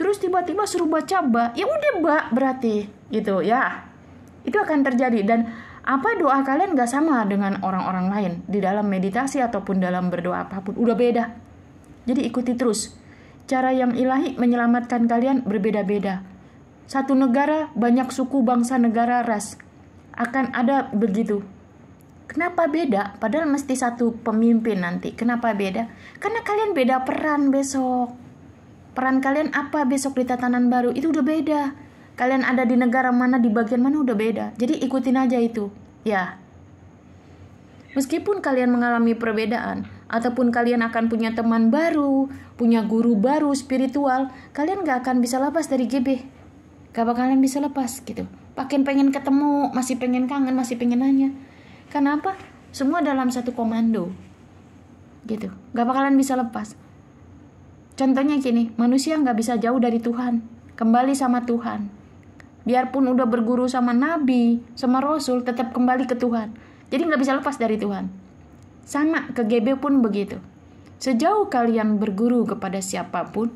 Speaker 1: Terus tiba-tiba suruh baca ba, ya udah ba berarti gitu ya. Itu akan terjadi dan apa doa kalian gak sama dengan orang-orang lain di dalam meditasi ataupun dalam berdoa apapun udah beda. Jadi ikuti terus cara yang ilahi menyelamatkan kalian berbeda-beda. Satu negara, banyak suku, bangsa, negara, ras. Akan ada begitu. Kenapa beda? Padahal mesti satu pemimpin nanti. Kenapa beda? Karena kalian beda peran besok. Peran kalian apa besok di tatanan baru? Itu udah beda. Kalian ada di negara mana, di bagian mana udah beda. Jadi ikutin aja itu. Ya. Meskipun kalian mengalami perbedaan, ataupun kalian akan punya teman baru, punya guru baru spiritual, kalian gak akan bisa lepas dari GB. Gak bakalan bisa lepas gitu. Pakin pengen ketemu, masih pengen kangen, masih pengen nanya. Kenapa? Semua dalam satu komando. Gitu. Gak bakalan bisa lepas. Contohnya gini, manusia gak bisa jauh dari Tuhan. Kembali sama Tuhan. Biarpun udah berguru sama Nabi, sama Rasul, tetap kembali ke Tuhan. Jadi gak bisa lepas dari Tuhan sama ke GB pun begitu. Sejauh kalian berguru kepada siapapun,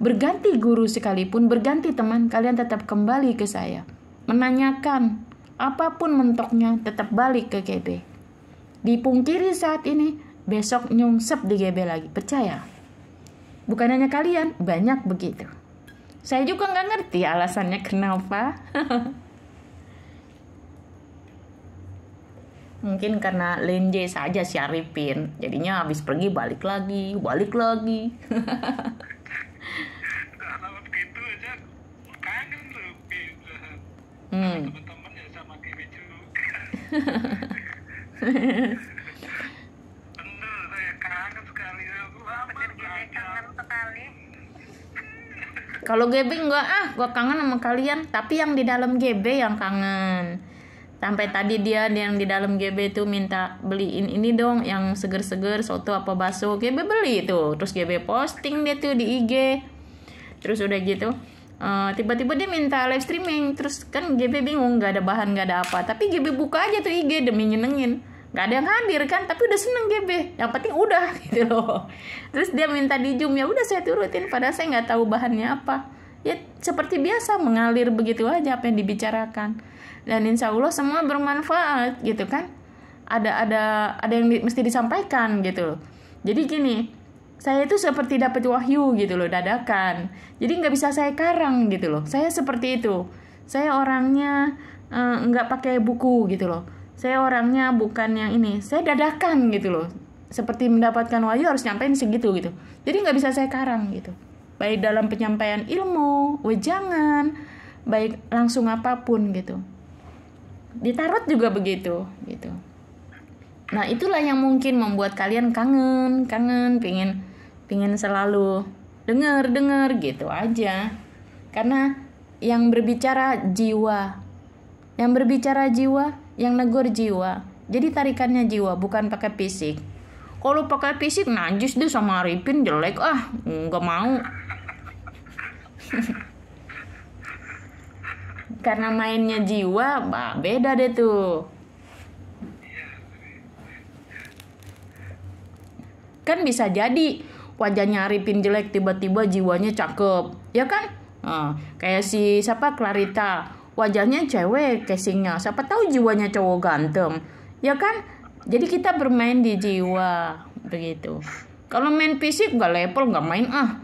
Speaker 1: berganti guru sekalipun, berganti teman, kalian tetap kembali ke saya. Menanyakan, apapun mentoknya, tetap balik ke GB. Dipungkiri saat ini, besok nyungsep di GB lagi, percaya? Bukan hanya kalian, banyak begitu. Saya juga nggak ngerti alasannya kenapa. mungkin karena lenje saja si Arifin jadinya habis pergi balik lagi balik lagi Kalau GB enggak ah, gua kangen sama kalian, tapi yang di dalam GB yang kangen sampai tadi dia yang di dalam GB itu minta beliin ini dong yang seger-seger soto apa bakso GB beli itu terus GB posting dia tuh di IG terus udah gitu tiba eh, tiba-tiba dia minta live streaming terus kan GB bingung gak ada bahan gak ada apa tapi GB buka aja tuh IG demi nyenengin nggak ada yang hadir kan tapi udah seneng GB yang penting udah gitu loh terus dia minta di zoom ya udah saya turutin padahal saya nggak tahu bahannya apa ya seperti biasa mengalir begitu aja apa yang dibicarakan dan insya Allah semua bermanfaat gitu kan ada ada ada yang di, mesti disampaikan gitu loh jadi gini saya itu seperti dapat wahyu gitu loh dadakan jadi nggak bisa saya karang gitu loh saya seperti itu saya orangnya uh, pakai buku gitu loh saya orangnya bukan yang ini saya dadakan gitu loh seperti mendapatkan wahyu harus nyampein segitu gitu jadi nggak bisa saya karang gitu baik dalam penyampaian ilmu, wejangan, baik langsung apapun gitu. Di tarot juga begitu gitu. Nah, itulah yang mungkin membuat kalian kangen, kangen, pingin pingin selalu denger, dengar gitu aja. Karena yang berbicara jiwa. Yang berbicara jiwa, yang negur jiwa. Jadi tarikannya jiwa, bukan pakai fisik kalau pakai fisik najis deh sama Arifin jelek ah nggak mau karena mainnya jiwa bah, beda deh tuh kan bisa jadi wajahnya Arifin jelek tiba-tiba jiwanya cakep ya kan nah, kayak si siapa Clarita wajahnya cewek casingnya siapa tahu jiwanya cowok ganteng ya kan jadi kita bermain di jiwa begitu kalau main fisik gak level gak main ah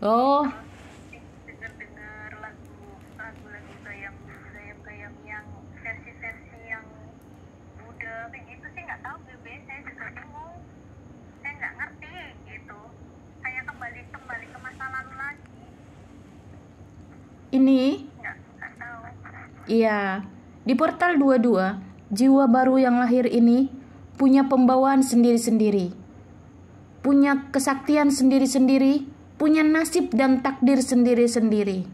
Speaker 1: oh dengar-dengar lagu
Speaker 3: lagu-lagu gayam gayam gayam yang versi-versi yang Buddha kayak gitu sih nggak tahu BB. saya juga bingung saya nggak ngerti gitu Saya kembali kembali ke masa lalu lagi
Speaker 1: ini nggak, nggak tahu iya di portal 22 jiwa baru yang lahir ini punya pembawaan sendiri-sendiri punya kesaktian sendiri-sendiri punya nasib dan takdir sendiri-sendiri.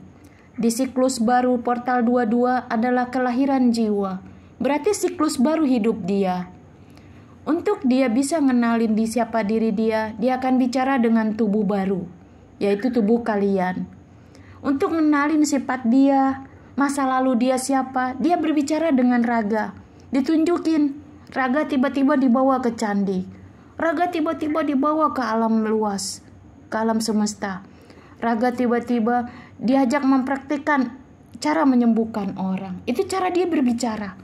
Speaker 1: Di siklus baru portal 22 adalah kelahiran jiwa, berarti siklus baru hidup dia. Untuk dia bisa ngenalin di siapa diri dia, dia akan bicara dengan tubuh baru, yaitu tubuh kalian. Untuk ngenalin sifat dia, masa lalu dia siapa, dia berbicara dengan raga. Ditunjukin, raga tiba-tiba dibawa ke candi. Raga tiba-tiba dibawa ke alam luas ke alam semesta. Raga tiba-tiba diajak mempraktikkan cara menyembuhkan orang. Itu cara dia berbicara.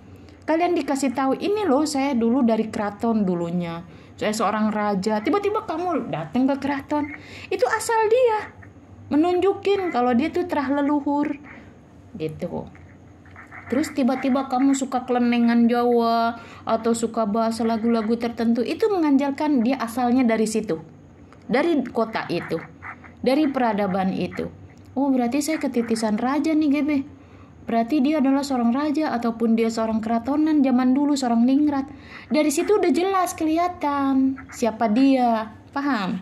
Speaker 1: Kalian dikasih tahu ini loh saya dulu dari keraton dulunya. Saya seorang raja. Tiba-tiba kamu datang ke keraton. Itu asal dia menunjukin kalau dia tuh terah leluhur gitu. Terus tiba-tiba kamu suka kelenengan Jawa atau suka bahasa lagu-lagu tertentu itu menganjalkan dia asalnya dari situ dari kota itu, dari peradaban itu. Oh, berarti saya ketitisan raja nih, GB. Berarti dia adalah seorang raja ataupun dia seorang keratonan zaman dulu, seorang ningrat. Dari situ udah jelas kelihatan siapa dia, paham?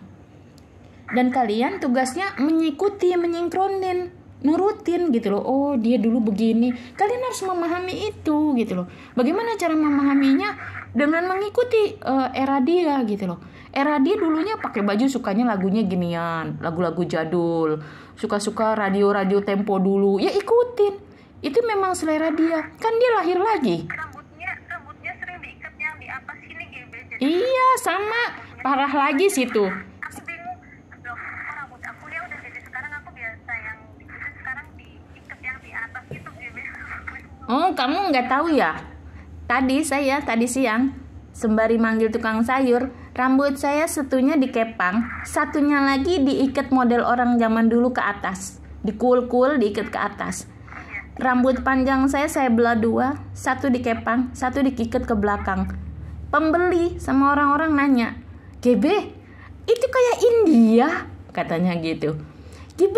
Speaker 1: Dan kalian tugasnya mengikuti, menyingkronin, nurutin gitu loh. Oh, dia dulu begini. Kalian harus memahami itu gitu loh. Bagaimana cara memahaminya dengan mengikuti uh, era dia gitu loh era dia dulunya pakai baju sukanya lagunya ginian lagu-lagu jadul suka-suka radio-radio tempo dulu ya ikutin itu memang selera dia kan dia lahir lagi
Speaker 3: iya sama
Speaker 1: parah lagi gitu. situ gitu, Oh, kamu nggak tahu ya? Tadi saya tadi siang sembari manggil tukang sayur, Rambut saya satunya dikepang, satunya lagi diikat model orang zaman dulu ke atas. Dikul-kul diikat ke atas. Rambut panjang saya saya belah dua, satu dikepang, satu dikikat ke belakang. Pembeli sama orang-orang nanya, GB, itu kayak India, katanya gitu. GB,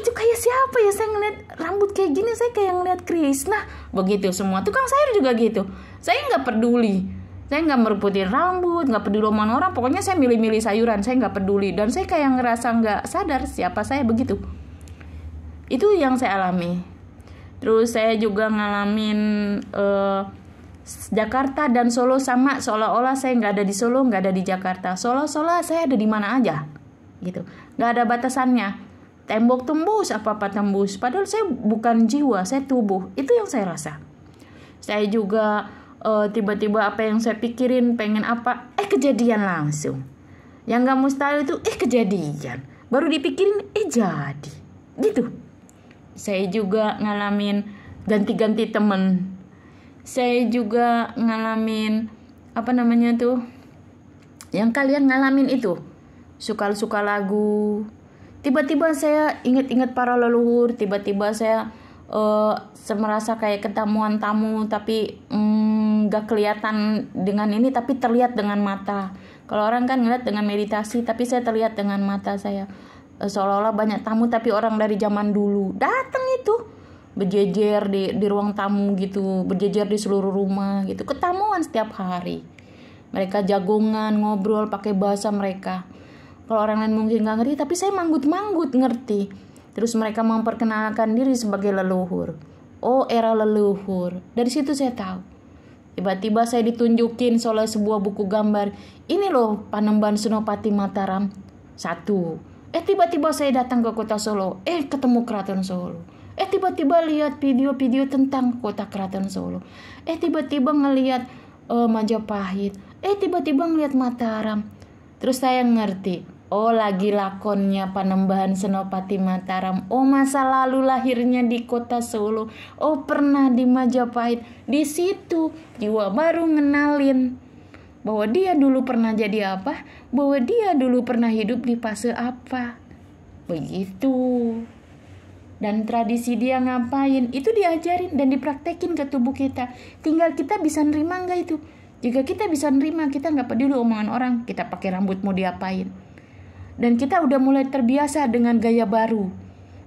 Speaker 1: itu kayak siapa ya saya ngeliat rambut kayak gini saya kayak ngeliat Krishna begitu semua tukang sayur juga gitu saya nggak peduli saya nggak merebutin rambut nggak peduli omongan orang pokoknya saya milih-milih sayuran saya nggak peduli dan saya kayak ngerasa nggak sadar siapa saya begitu itu yang saya alami terus saya juga ngalamin uh, Jakarta dan Solo sama seolah-olah saya nggak ada di Solo nggak ada di Jakarta seolah-olah saya ada di mana aja gitu nggak ada batasannya tembok tembus apa apa tembus padahal saya bukan jiwa saya tubuh itu yang saya rasa saya juga tiba eh, tiba-tiba apa yang saya pikirin pengen apa eh kejadian langsung yang nggak mustahil itu eh kejadian baru dipikirin eh jadi gitu saya juga ngalamin ganti-ganti temen saya juga ngalamin apa namanya tuh yang kalian ngalamin itu suka-suka lagu tiba-tiba saya inget-inget para leluhur tiba-tiba saya uh, merasa kayak ketamuan tamu tapi mm, nggak mm, kelihatan dengan ini tapi terlihat dengan mata kalau orang kan ngeliat dengan meditasi tapi saya terlihat dengan mata saya uh, seolah-olah banyak tamu tapi orang dari zaman dulu datang itu berjejer di di ruang tamu gitu berjejer di seluruh rumah gitu ketamuan setiap hari mereka jagongan ngobrol pakai bahasa mereka kalau orang lain mungkin nggak ngerti tapi saya manggut-manggut ngerti Terus mereka memperkenalkan diri sebagai leluhur. Oh, era leluhur. Dari situ saya tahu. Tiba-tiba saya ditunjukin oleh sebuah buku gambar. Ini loh Panembahan Senopati Mataram. Satu. Eh tiba-tiba saya datang ke kota Solo. Eh ketemu keraton Solo. Eh tiba-tiba lihat video-video tentang kota keraton Solo. Eh tiba-tiba ngelihat uh, Majapahit. Eh tiba-tiba ngelihat Mataram. Terus saya ngerti Oh lagi lakonnya Panembahan Senopati Mataram Oh masa lalu lahirnya di kota Solo Oh pernah di Majapahit Di situ jiwa baru ngenalin Bahwa dia dulu pernah jadi apa Bahwa dia dulu pernah hidup di fase apa Begitu Dan tradisi dia ngapain Itu diajarin dan dipraktekin ke tubuh kita Tinggal kita bisa nerima nggak itu jika kita bisa nerima, kita nggak peduli omongan orang, kita pakai rambut mau diapain dan kita udah mulai terbiasa dengan gaya baru.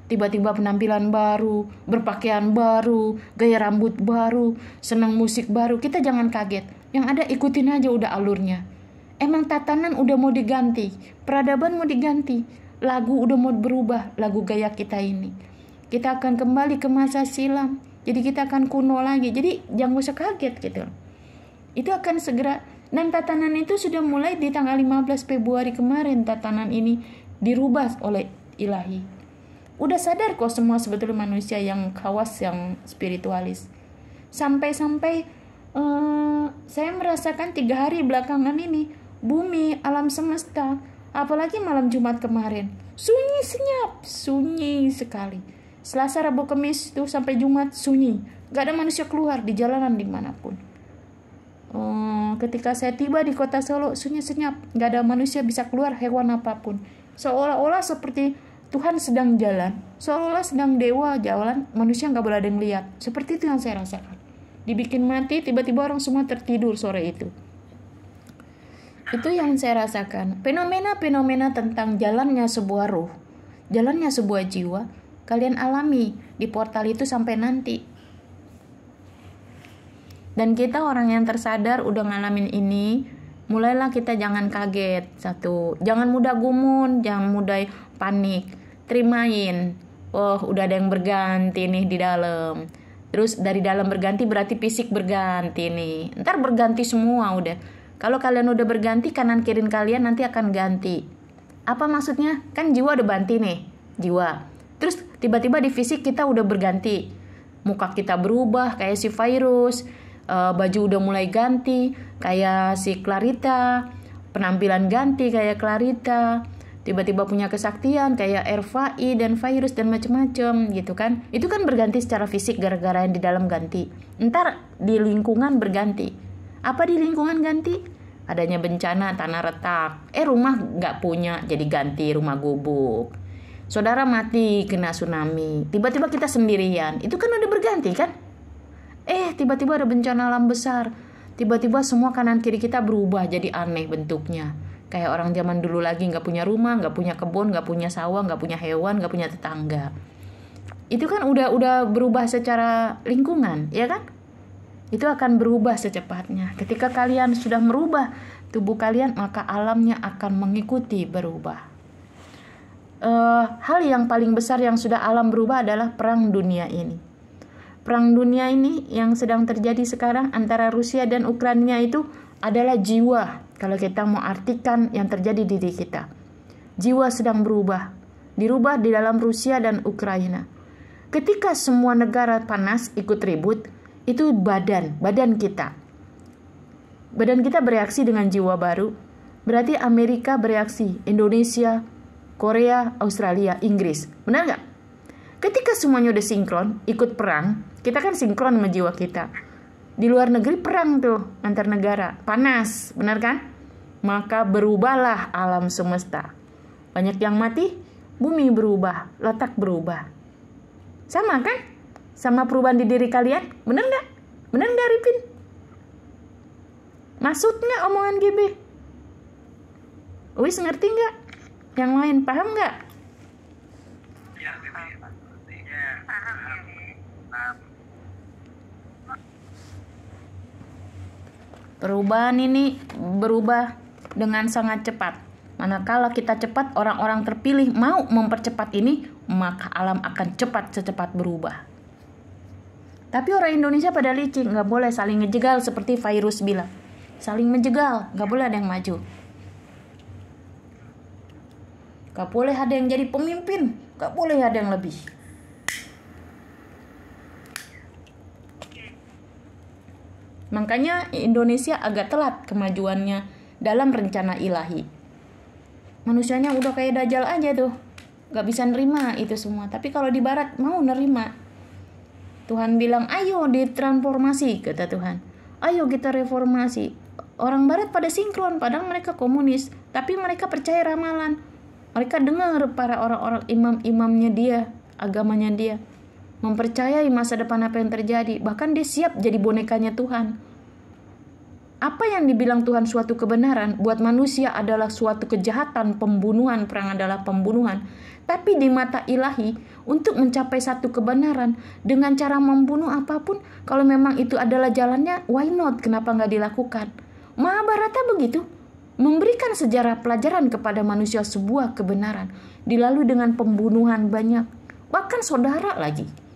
Speaker 1: Tiba-tiba penampilan baru, berpakaian baru, gaya rambut baru, senang musik baru. Kita jangan kaget. Yang ada ikutin aja udah alurnya. Emang tatanan udah mau diganti, peradaban mau diganti, lagu udah mau berubah, lagu gaya kita ini. Kita akan kembali ke masa silam. Jadi kita akan kuno lagi. Jadi jangan usah kaget gitu. Itu akan segera dan tatanan itu sudah mulai di tanggal 15 Februari kemarin tatanan ini dirubah oleh ilahi. Udah sadar kok semua sebetulnya manusia yang kawas yang spiritualis. Sampai-sampai uh, saya merasakan tiga hari belakangan ini bumi, alam semesta, apalagi malam Jumat kemarin. Sunyi senyap, sunyi sekali. Selasa, Rabu, Kamis tuh sampai Jumat sunyi. Gak ada manusia keluar di jalanan dimanapun Hmm, ketika saya tiba di kota Solo sunyi senyap nggak ada manusia bisa keluar hewan apapun seolah-olah seperti Tuhan sedang jalan seolah-olah sedang dewa jalan manusia nggak boleh ada yang lihat seperti itu yang saya rasakan dibikin mati tiba-tiba orang semua tertidur sore itu itu yang saya rasakan fenomena-fenomena tentang jalannya sebuah ruh jalannya sebuah jiwa kalian alami di portal itu sampai nanti dan kita orang yang tersadar udah ngalamin ini mulailah kita jangan kaget satu jangan mudah gumun jangan mudah panik terimain oh udah ada yang berganti nih di dalam terus dari dalam berganti berarti fisik berganti nih ntar berganti semua udah kalau kalian udah berganti kanan kirin kalian nanti akan ganti apa maksudnya kan jiwa udah banti nih jiwa terus tiba-tiba di fisik kita udah berganti muka kita berubah kayak si virus uh, baju udah mulai ganti kayak si Clarita, penampilan ganti kayak Clarita, tiba-tiba punya kesaktian kayak Erfai dan virus dan macem-macem gitu kan. Itu kan berganti secara fisik gara-gara yang di dalam ganti. Ntar di lingkungan berganti. Apa di lingkungan ganti? Adanya bencana tanah retak. Eh rumah nggak punya jadi ganti rumah gubuk. Saudara mati kena tsunami. Tiba-tiba kita sendirian. Itu kan udah berganti kan? Eh, tiba-tiba ada bencana alam besar. Tiba-tiba semua kanan kiri kita berubah jadi aneh bentuknya. Kayak orang zaman dulu lagi nggak punya rumah, nggak punya kebun, nggak punya sawah, nggak punya hewan, nggak punya tetangga. Itu kan udah udah berubah secara lingkungan, ya kan? Itu akan berubah secepatnya. Ketika kalian sudah merubah tubuh kalian, maka alamnya akan mengikuti berubah uh, hal yang paling besar yang sudah alam berubah adalah perang dunia ini perang dunia ini yang sedang terjadi sekarang antara Rusia dan Ukraina itu adalah jiwa. Kalau kita mau artikan yang terjadi di diri kita. Jiwa sedang berubah, dirubah di dalam Rusia dan Ukraina. Ketika semua negara panas ikut ribut, itu badan, badan kita. Badan kita bereaksi dengan jiwa baru. Berarti Amerika bereaksi, Indonesia, Korea, Australia, Inggris. Benar nggak? Ketika semuanya udah sinkron, ikut perang, kita kan sinkron sama jiwa kita di luar negeri perang tuh antar negara panas benar kan maka berubahlah alam semesta banyak yang mati bumi berubah letak berubah sama kan sama perubahan di diri kalian benar nggak benar nggak Ripin Maksudnya omongan GB Wis ngerti nggak yang lain paham nggak Perubahan ini berubah dengan sangat cepat. Manakala kita cepat, orang-orang terpilih mau mempercepat ini, maka alam akan cepat secepat berubah. Tapi orang Indonesia pada licik, nggak boleh saling ngejegal seperti virus bilang. Saling menjegal, nggak boleh ada yang maju. Gak boleh ada yang jadi pemimpin, gak boleh ada yang lebih. Makanya Indonesia agak telat kemajuannya dalam rencana ilahi. Manusianya udah kayak dajal aja tuh. Gak bisa nerima itu semua. Tapi kalau di barat mau nerima. Tuhan bilang, ayo ditransformasi, kata Tuhan. Ayo kita reformasi. Orang barat pada sinkron, padahal mereka komunis. Tapi mereka percaya ramalan. Mereka dengar para orang-orang imam-imamnya dia, agamanya dia mempercayai masa depan apa yang terjadi, bahkan dia siap jadi bonekanya Tuhan. Apa yang dibilang Tuhan suatu kebenaran buat manusia adalah suatu kejahatan, pembunuhan, perang adalah pembunuhan. Tapi di mata ilahi, untuk mencapai satu kebenaran dengan cara membunuh apapun, kalau memang itu adalah jalannya, why not? Kenapa nggak dilakukan? Mahabharata begitu, memberikan sejarah pelajaran kepada manusia sebuah kebenaran, dilalui dengan pembunuhan banyak, bahkan saudara lagi.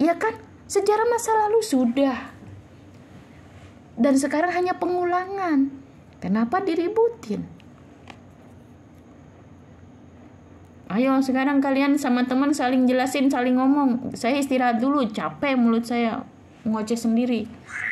Speaker 1: Iya kan? Sejarah masa lalu sudah. Dan sekarang hanya pengulangan. Kenapa diributin? Ayo sekarang kalian sama teman saling jelasin, saling ngomong. Saya istirahat dulu, capek mulut saya ngoceh sendiri.